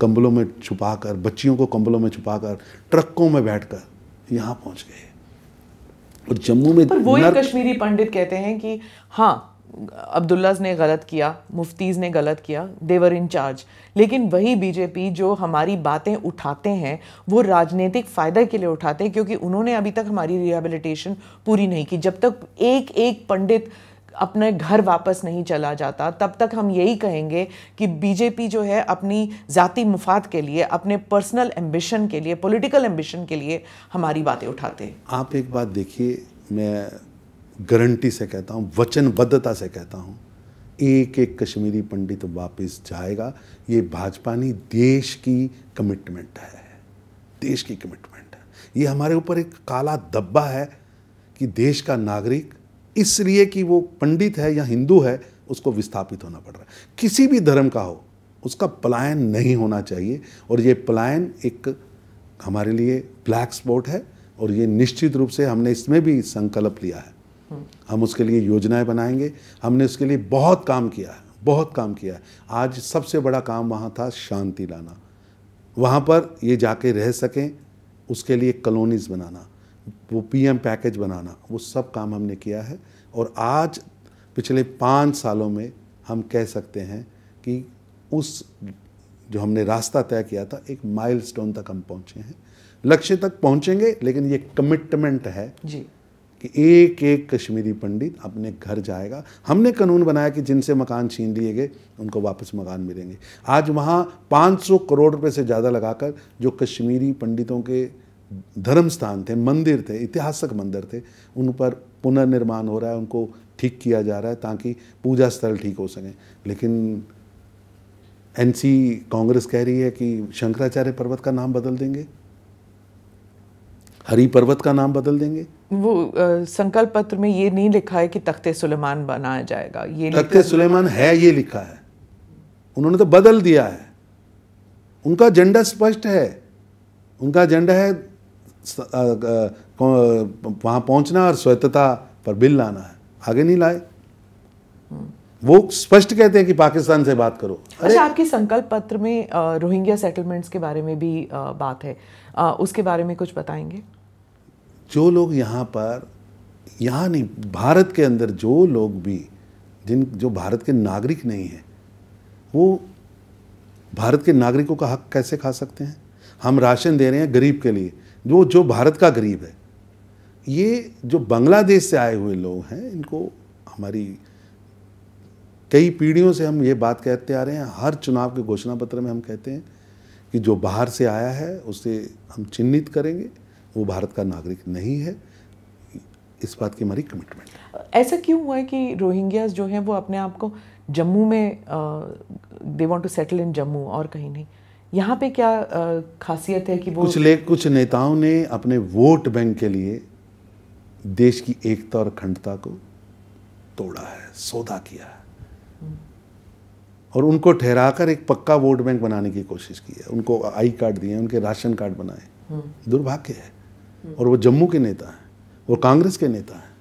कंबलों में छुपाकर बच्चियों को कंबलों में छुपाकर ट्रकों में बैठकर यहाँ पहुँच गए और जम्मू में पर वो ही कश्मीरी पंडित कहते हैं कि हाँ अब्दुल्लाज ने गलत किया मुफ्तीज़ ने गलत किया देवर इन चार्ज लेकिन वही बीजेपी जो हमारी बातें उठाते हैं वो राजनीतिक फ़ायदा के लिए उठाते हैं क्योंकि उन्होंने अभी तक हमारी रिहेबिलिटेशन पूरी नहीं की जब तक एक एक पंडित अपने घर वापस नहीं चला जाता तब तक हम यही कहेंगे कि बीजेपी जो है अपनी जाति मुफाद के लिए अपने पर्सनल एम्बिशन के लिए पॉलिटिकल एम्बिशन के लिए हमारी बातें उठाते हैं आप एक बात देखिए मैं गारंटी से कहता हूँ वचनबद्धता से कहता हूँ एक एक कश्मीरी पंडित वापस जाएगा ये भाजपा नहीं देश की कमिटमेंट है देश की कमिटमेंट है ये हमारे ऊपर एक काला धब्बा है कि देश का नागरिक इसलिए कि वो पंडित है या हिंदू है उसको विस्थापित होना पड़ रहा है किसी भी धर्म का हो उसका पलायन नहीं होना चाहिए और ये पलायन एक हमारे लिए ब्लैक स्पॉट है और ये निश्चित रूप से हमने इसमें भी संकल्प लिया है हम उसके लिए योजनाएं बनाएंगे हमने उसके लिए बहुत काम किया है बहुत काम किया है आज सबसे बड़ा काम वहाँ था शांति लाना वहाँ पर ये जाके रह सकें उसके लिए कलोनीज बनाना वो पीएम पैकेज बनाना वो सब काम हमने किया है और आज पिछले पाँच सालों में हम कह सकते हैं कि उस जो हमने रास्ता तय किया था एक माइलस्टोन तक हम पहुंचे हैं लक्ष्य तक पहुंचेंगे लेकिन ये कमिटमेंट है जी कि एक एक कश्मीरी पंडित अपने घर जाएगा हमने कानून बनाया कि जिनसे मकान छीन लिए गए उनको वापस मकान मिलेंगे आज वहाँ 500 करोड़ रुपए से ज़्यादा लगाकर जो कश्मीरी पंडितों के धर्म स्थान थे मंदिर थे ऐतिहासिक मंदिर थे उन पर पुनर्निर्माण हो रहा है उनको ठीक किया जा रहा है ताकि पूजा स्थल ठीक हो सके लेकिन एनसी कांग्रेस कह रही है कि शंकराचार्य पर्वत का नाम बदल देंगे हरी पर्वत का नाम बदल देंगे वो आ, संकल्प पत्र में ये नहीं लिखा है कि तख्ते सुलेमान बनाया जाएगा ये तख्ते सुलेमान है ये लिखा है उन्होंने तो बदल दिया है उनका एजेंडा स्पष्ट है उनका एजेंडा है वहाँ पहुँचना और स्वतंत्रता पर बिल लाना है आगे नहीं लाए हम्म। वो स्पष्ट कहते हैं कि पाकिस्तान से बात करो अच्छा आपके संकल्प पत्र में रोहिंग्या सेटलमेंट्स के बारे में भी बात है उसके बारे में कुछ बताएंगे जो लोग यहाँ पर यहाँ नहीं भारत के अंदर जो लोग भी जिन जो भारत के नागरिक नहीं हैं वो भारत के नागरिकों का हक कैसे खा सकते हैं हम राशन दे रहे हैं गरीब के लिए वो जो भारत का गरीब है ये जो बांग्लादेश से आए हुए लोग हैं इनको हमारी कई पीढ़ियों से हम ये बात कहते आ रहे हैं हर चुनाव के घोषणा पत्र में हम कहते हैं कि जो बाहर से आया है उसे हम चिन्हित करेंगे वो भारत का नागरिक नहीं है इस बात की हमारी कमिटमेंट ऐसा क्यों हुआ है कि रोहिंग्यास जो हैं वो अपने आप को जम्मू में they want to settle in Jammu और कहीं नहीं यहाँ पे क्या खासियत है कि वो कुछ ले कुछ नेताओं ने अपने वोट बैंक के लिए देश की एकता और अखंडता को तोड़ा है सौदा किया है हम्म। और उनको ठहराकर एक पक्का वोट बैंक बनाने की कोशिश की है उनको आई कार्ड दिए उनके राशन कार्ड बनाए हम्म। दुर्भाग्य है हम्म। और वो जम्मू के नेता हैं वो कांग्रेस के नेता हैं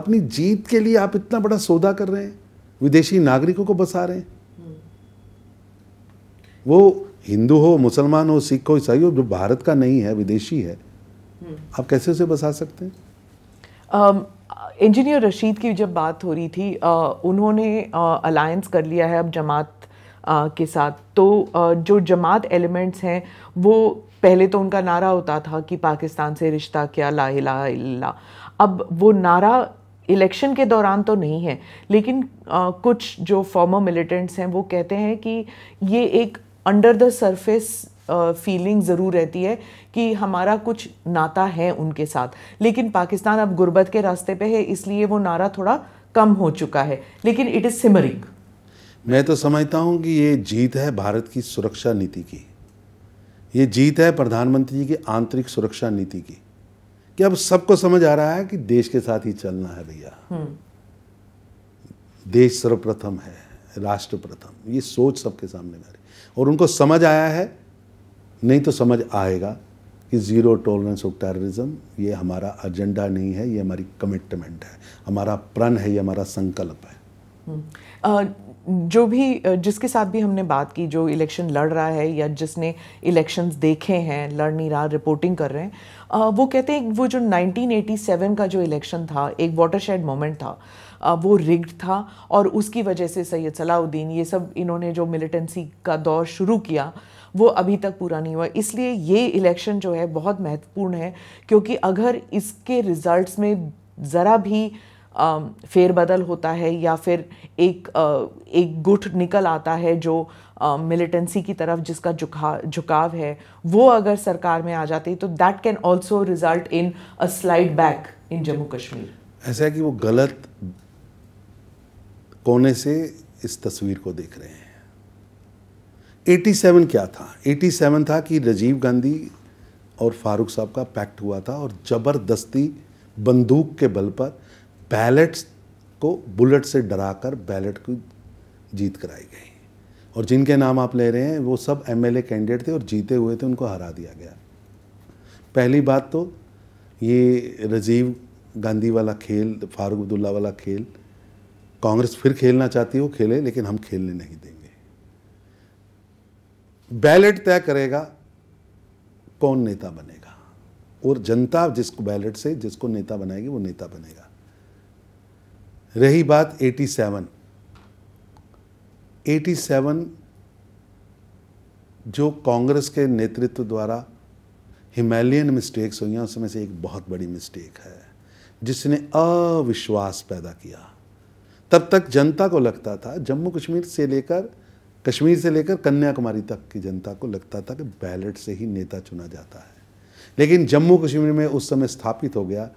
अपनी जीत के लिए आप इतना बड़ा सौदा कर रहे हैं विदेशी नागरिकों को बसा रहे हैं वो हिंदू हो मुसलमान हो सिख हो ईसाई हो जो भारत का नहीं है विदेशी है हम्म। आप कैसे उसे बसा सकते हैं इंजीनियर रशीद की जब बात हो रही थी आ, उन्होंने अलायंस कर लिया है अब जमात आ, के साथ तो आ, जो जमात एलिमेंट्स हैं वो पहले तो उनका नारा होता था कि पाकिस्तान से रिश्ता क्या ला इला अब वो नारा इलेक्शन के दौरान तो नहीं है लेकिन आ, कुछ जो फॉर्मर मिलिटेंट्स हैं वो कहते हैं कि ये एक अंडर द सरफेस फीलिंग ज़रूर रहती है कि हमारा कुछ नाता है उनके साथ लेकिन पाकिस्तान अब गुर्बत के रास्ते पे है इसलिए वो नारा थोड़ा कम हो चुका है लेकिन इट इज़ सिमरिंग मैं तो समझता हूँ कि ये जीत है भारत की सुरक्षा नीति की ये जीत है प्रधानमंत्री जी की आंतरिक सुरक्षा नीति की कि अब सबको समझ आ रहा है कि देश के साथ ही चलना है भैया हम्म। देश सर्वप्रथम है राष्ट्र प्रथम ये सोच सबके सामने आ रही और उनको समझ आया है नहीं तो समझ आएगा कि ज़ीरो टॉलरेंस ऑफ टेररिज्म ये हमारा एजेंडा नहीं है ये हमारी कमिटमेंट है हमारा प्रण है ये हमारा संकल्प है हम्म। जो भी जिसके साथ भी हमने बात की जो इलेक्शन लड़ रहा है या जिसने इलेक्शंस देखे हैं लड़ नहीं रहा रिपोर्टिंग कर रहे हैं वो कहते हैं वो जो 1987 का जो इलेक्शन था एक वाटरशेड मोमेंट था वो रिग्ड था और उसकी वजह से सैयद सलाउद्दीन ये सब इन्होंने जो मिलिटेंसी का दौर शुरू किया वो अभी तक पूरा नहीं हुआ इसलिए ये इलेक्शन जो है बहुत महत्वपूर्ण है क्योंकि अगर इसके रिजल्ट्स में ज़रा भी फेरबदल होता है या फिर एक आ, एक गुट निकल आता है जो मिलिटेंसी की तरफ जिसका झुका झुकाव है वो अगर सरकार में आ जाती तो that can also result in a slide back in Jammu Kashmir ऐसा है कि वो गलत कोने से इस तस्वीर को देख रहे हैं 87 क्या था 87 था कि राजीव गांधी और फारूक साहब का पैक्ट हुआ था और ज़बरदस्ती बंदूक के बल पर बैलेट्स को बुलेट से डरा कर बैलेट की जीत कराई गई और जिनके नाम आप ले रहे हैं वो सब एमएलए कैंडिडेट थे और जीते हुए थे उनको हरा दिया गया पहली बात तो ये राजीव गांधी वाला खेल फारूक अब्दुल्ला वाला खेल कांग्रेस फिर खेलना चाहती वो खेले लेकिन हम खेलने नहीं देंगे बैलेट तय करेगा कौन नेता बनेगा और जनता जिसको बैलेट से जिसको नेता बनाएगी वो नेता बनेगा रही बात 87 87 जो कांग्रेस के नेतृत्व द्वारा हिमालयन मिस्टेक्स हुई हैं उसमें से एक बहुत बड़ी मिस्टेक है जिसने अविश्वास पैदा किया तब तक जनता को लगता था जम्मू कश्मीर से लेकर कश्मीर से लेकर कन्याकुमारी तक की जनता को लगता था कि बैलेट से ही नेता चुना जाता है लेकिन जम्मू कश्मीर में उस समय स्थापित हो गया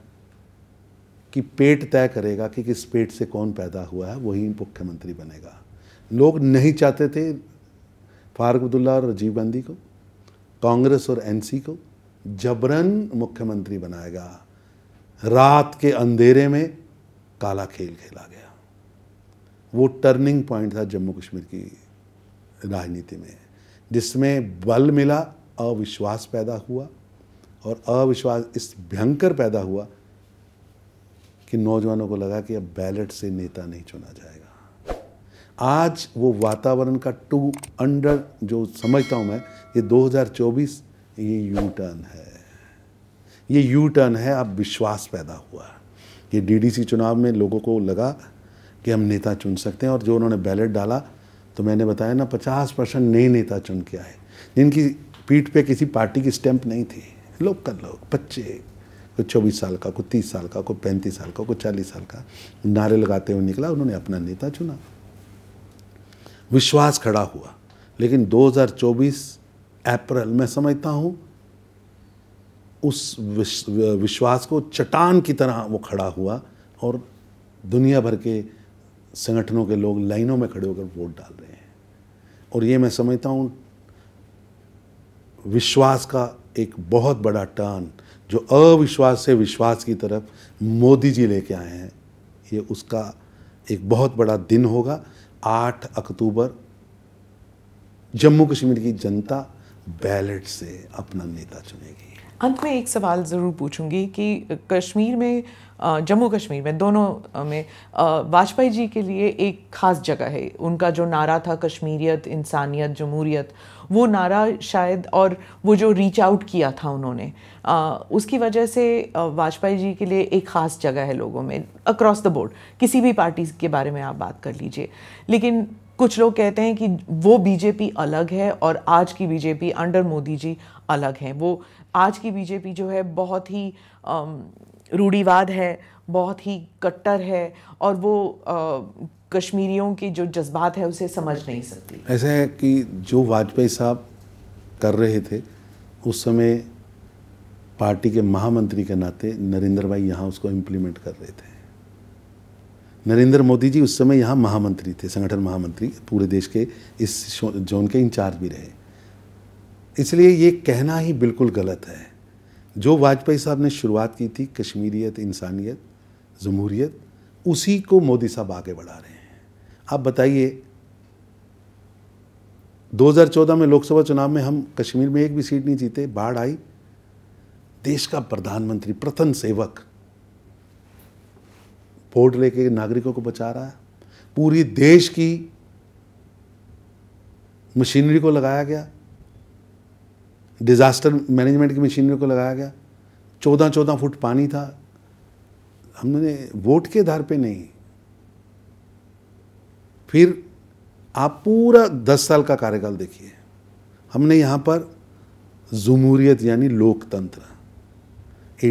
कि पेट तय करेगा कि किस पेट से कौन पैदा हुआ है वही मुख्यमंत्री बनेगा लोग नहीं चाहते थे फारूक अब्दुल्ला और राजीव गांधी को कांग्रेस और एनसी को जबरन मुख्यमंत्री बनाएगा रात के अंधेरे में काला खेल खेला गया वो टर्निंग पॉइंट था जम्मू कश्मीर की राजनीति में जिसमें बल मिला अविश्वास पैदा हुआ और अविश्वास इस भयंकर पैदा हुआ कि नौजवानों को लगा कि अब बैलेट से नेता नहीं चुना जाएगा आज वो वातावरण का टू अंडर जो समझता हूँ मैं ये 2024 ये यू टर्न है ये यू टर्न है अब विश्वास पैदा हुआ ये डीडीसी चुनाव में लोगों को लगा कि हम नेता चुन सकते हैं और जो उन्होंने बैलेट डाला तो मैंने बताया ना पचास परसेंट नए नेता चुन के आए जिनकी पीठ पे किसी पार्टी की स्टैंप नहीं थी कर लोग बच्चे कोई चौबीस साल का कोई तीस साल का कोई पैंतीस साल का कोई चालीस साल का नारे लगाते हुए निकला उन्होंने अपना नेता चुना विश्वास खड़ा हुआ लेकिन 2024 अप्रैल मैं समझता हूँ उस विश्वास को चट्टान की तरह वो खड़ा हुआ और दुनिया भर के संगठनों के लोग लाइनों में खड़े होकर वोट डाल रहे हैं और ये मैं समझता हूँ विश्वास का एक बहुत बड़ा टर्न जो अविश्वास से विश्वास की तरफ मोदी जी लेके आए हैं ये उसका एक बहुत बड़ा दिन होगा आठ अक्टूबर जम्मू कश्मीर की जनता बैलेट से अपना नेता चुनेगी अंत में एक सवाल ज़रूर पूछूंगी कि कश्मीर में जम्मू कश्मीर में दोनों में वाजपेयी जी के लिए एक ख़ास जगह है उनका जो नारा था कश्मीरियत इंसानियत जमहूरियत वो नारा शायद और वो जो रीच आउट किया था उन्होंने उसकी वजह से वाजपेयी जी के लिए एक ख़ास जगह है लोगों में अक्रॉस द बोर्ड किसी भी पार्टी के बारे में आप बात कर लीजिए लेकिन कुछ लोग कहते हैं कि वो बीजेपी अलग है और आज की बीजेपी अंडर मोदी जी अलग हैं वो आज की बीजेपी जो है बहुत ही रूढ़ीवाद है बहुत ही कट्टर है और वो कश्मीरियों की जो जज्बात है उसे समझ नहीं सकती ऐसा है कि जो वाजपेयी साहब कर रहे थे उस समय पार्टी के महामंत्री के नाते नरेंद्र भाई यहाँ उसको इम्प्लीमेंट कर रहे थे नरेंद्र मोदी जी उस समय यहाँ महामंत्री थे संगठन महामंत्री पूरे देश के इस जोन के इंचार्ज भी रहे इसलिए ये कहना ही बिल्कुल गलत है जो वाजपेयी साहब ने शुरुआत की थी कश्मीरियत इंसानियत जमहूरियत उसी को मोदी साहब आगे बढ़ा रहे हैं आप बताइए 2014 में लोकसभा चुनाव में हम कश्मीर में एक भी सीट नहीं जीते बाढ़ आई देश का प्रधानमंत्री प्रथम सेवक वोट लेके नागरिकों को बचा रहा है पूरी देश की मशीनरी को लगाया गया डिज़ास्टर मैनेजमेंट की मशीनरी को लगाया गया चौदह चौदह फुट पानी था हमने वोट के आधार पे नहीं फिर आप पूरा दस साल का कार्यकाल देखिए हमने यहाँ पर जमहूरियत यानी लोकतंत्र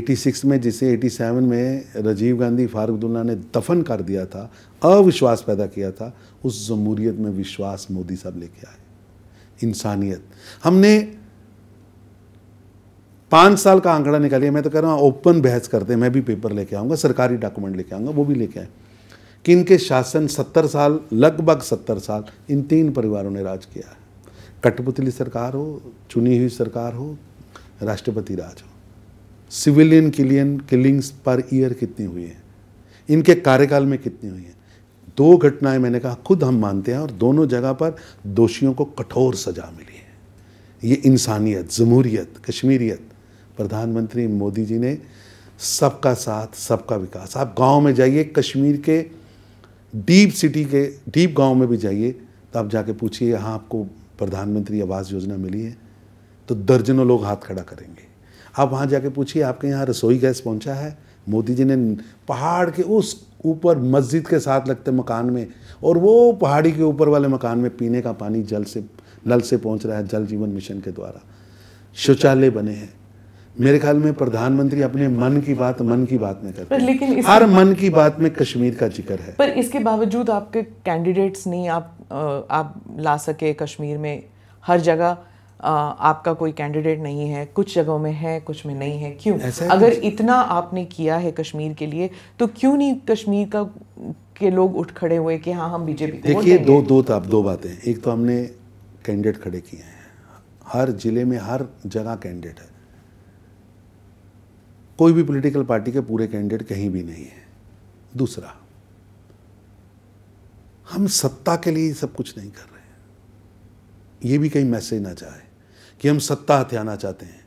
86 में जिसे 87 में राजीव गांधी फारूकदुल्ला ने दफन कर दिया था अविश्वास पैदा किया था उस जमहूरियत में विश्वास मोदी साहब लेके आए इंसानियत हमने पाँच साल का आंकड़ा निकालिए मैं तो कह रहा हूँ ओपन बहस करते हैं मैं भी पेपर लेके आऊँगा सरकारी डॉक्यूमेंट लेके आऊँगा वो भी लेके आए कि इनके शासन सत्तर साल लगभग सत्तर साल इन तीन परिवारों ने राज किया है कठपुतली सरकार हो चुनी हुई सरकार हो राष्ट्रपति राज हो civilian killing killings per year कितनी हुई है इनके कार्यकाल में कितनी हुई है दो घटनाएं मैंने कहा खुद हम मानते हैं और दोनों जगह पर दोषियों को कठोर सजा मिली है ये इंसानियत जमहूरियत कश्मीरियत प्रधानमंत्री मोदी जी ने सबका साथ सबका विकास आप गांव में जाइए कश्मीर के डीप सिटी के डीप गांव में भी जाइए तो आप जाके पूछिए यहाँ आपको प्रधानमंत्री आवास योजना मिली है तो दर्जनों लोग हाथ खड़ा करेंगे आप वहाँ जाके पूछिए आपके यहाँ रसोई गैस पहुँचा है मोदी जी ने पहाड़ के उस ऊपर मस्जिद के साथ लगते मकान में और वो पहाड़ी के ऊपर वाले मकान में पीने का पानी जल से नल से पहुंच रहा है जल जीवन मिशन के द्वारा शौचालय बने हैं मेरे ख्याल में प्रधानमंत्री अपने मन की बात मन की बात में करते लेकिन हर मन की बात में कश्मीर का जिक्र है पर इसके बावजूद आपके कैंडिडेट्स नहीं आप आप ला सके कश्मीर में हर जगह आपका कोई कैंडिडेट नहीं है कुछ जगहों में है कुछ में नहीं है क्यों है अगर इतना आपने किया है कश्मीर के लिए तो क्यों नहीं कश्मीर का के लोग उठ खड़े हुए कि हाँ हम बीजेपी देखिए दो दो तो आप दो बातें एक तो हमने कैंडिडेट खड़े किए हैं हर जिले में हर जगह कैंडिडेट है कोई भी पॉलिटिकल पार्टी के पूरे कैंडिडेट कहीं भी नहीं है दूसरा हम सत्ता के लिए सब कुछ नहीं कर रहे हैं ये भी कहीं मैसेज ना जाए कि हम सत्ता हथियाना चाहते हैं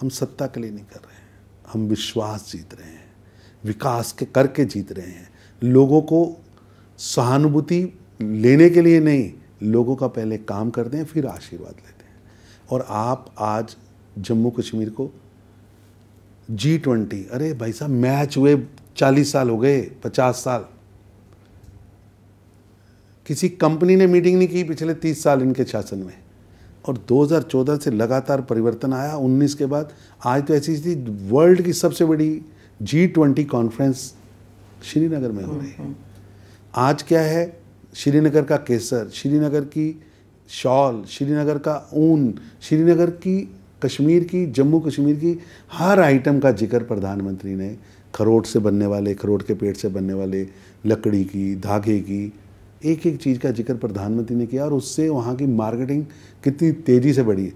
हम सत्ता के लिए नहीं कर रहे हैं हम विश्वास जीत रहे हैं विकास के करके जीत रहे हैं लोगों को सहानुभूति लेने के लिए नहीं लोगों का पहले काम करते हैं फिर आशीर्वाद लेते हैं और आप आज जम्मू कश्मीर को जी ट्वेंटी अरे भाई साहब मैच हुए चालीस साल हो गए पचास साल किसी कंपनी ने मीटिंग नहीं की पिछले तीस साल इनके शासन में और 2014 से लगातार परिवर्तन आया 19 के बाद आज तो ऐसी थी वर्ल्ड की सबसे बड़ी जी ट्वेंटी कॉन्फ्रेंस श्रीनगर में हो रही है आज क्या है श्रीनगर का केसर श्रीनगर की शॉल श्रीनगर का ऊन श्रीनगर की कश्मीर की जम्मू कश्मीर की हर आइटम का जिक्र प्रधानमंत्री ने खरोट से बनने वाले खरोट के पेड़ से बनने वाले लकड़ी की धागे की एक एक चीज़ का जिक्र प्रधानमंत्री ने किया और उससे वहाँ की मार्केटिंग कितनी तेज़ी से बढ़ी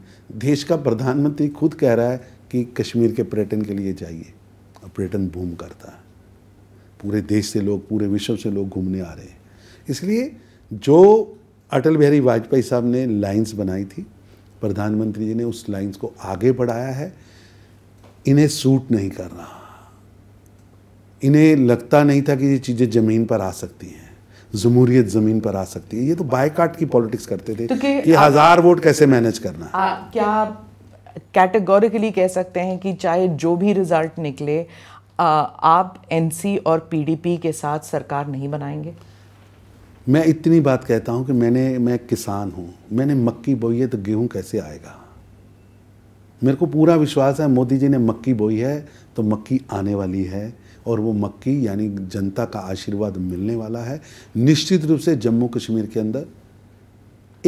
देश का प्रधानमंत्री खुद कह रहा है कि कश्मीर के पर्यटन के लिए जाइए और पर्यटन बूम करता है पूरे देश से लोग पूरे विश्व से लोग घूमने आ रहे हैं इसलिए जो अटल बिहारी वाजपेयी साहब ने लाइंस बनाई थी प्रधानमंत्री जी ने उस लाइंस को आगे बढ़ाया है इन्हें सूट नहीं कर रहा इन्हें लगता नहीं था कि ये चीज़ें ज़मीन पर आ सकती हैं जमहूरियत ज़मीन पर आ सकती है ये तो बायकाट की पॉलिटिक्स करते थे तो कि, हज़ार वोट कैसे मैनेज करना आ, क्या आप कैटेगोरिकली कह सकते हैं कि चाहे जो भी रिज़ल्ट निकले आ, आप एनसी और पीडीपी के साथ सरकार नहीं बनाएंगे मैं इतनी बात कहता हूँ कि मैंने मैं किसान हूँ मैंने मक्की बोई है तो गेहूँ कैसे आएगा मेरे को पूरा विश्वास है मोदी जी ने मक्की बोई है तो मक्की आने वाली है और वो मक्की यानी जनता का आशीर्वाद मिलने वाला है निश्चित रूप से जम्मू कश्मीर के अंदर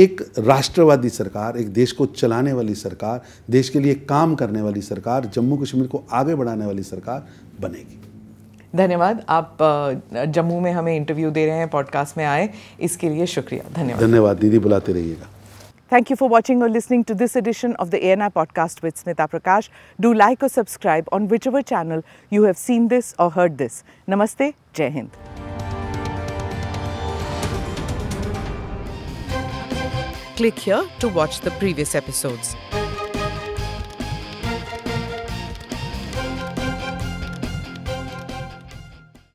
एक राष्ट्रवादी सरकार एक देश को चलाने वाली सरकार देश के लिए काम करने वाली सरकार जम्मू कश्मीर को आगे बढ़ाने वाली सरकार बनेगी धन्यवाद आप जम्मू में हमें इंटरव्यू दे रहे हैं पॉडकास्ट में आए इसके लिए शुक्रिया धन्यवाद धन्यवाद दीदी बुलाते रहिएगा थैंक यू फॉर वॉचिंग और listening to this edition of the A N I podcast with Smita Prakash do like और subscribe on which our channel you have seen this और हर्ड दिस नमस्ते जय हिंद click to watch the previous episodes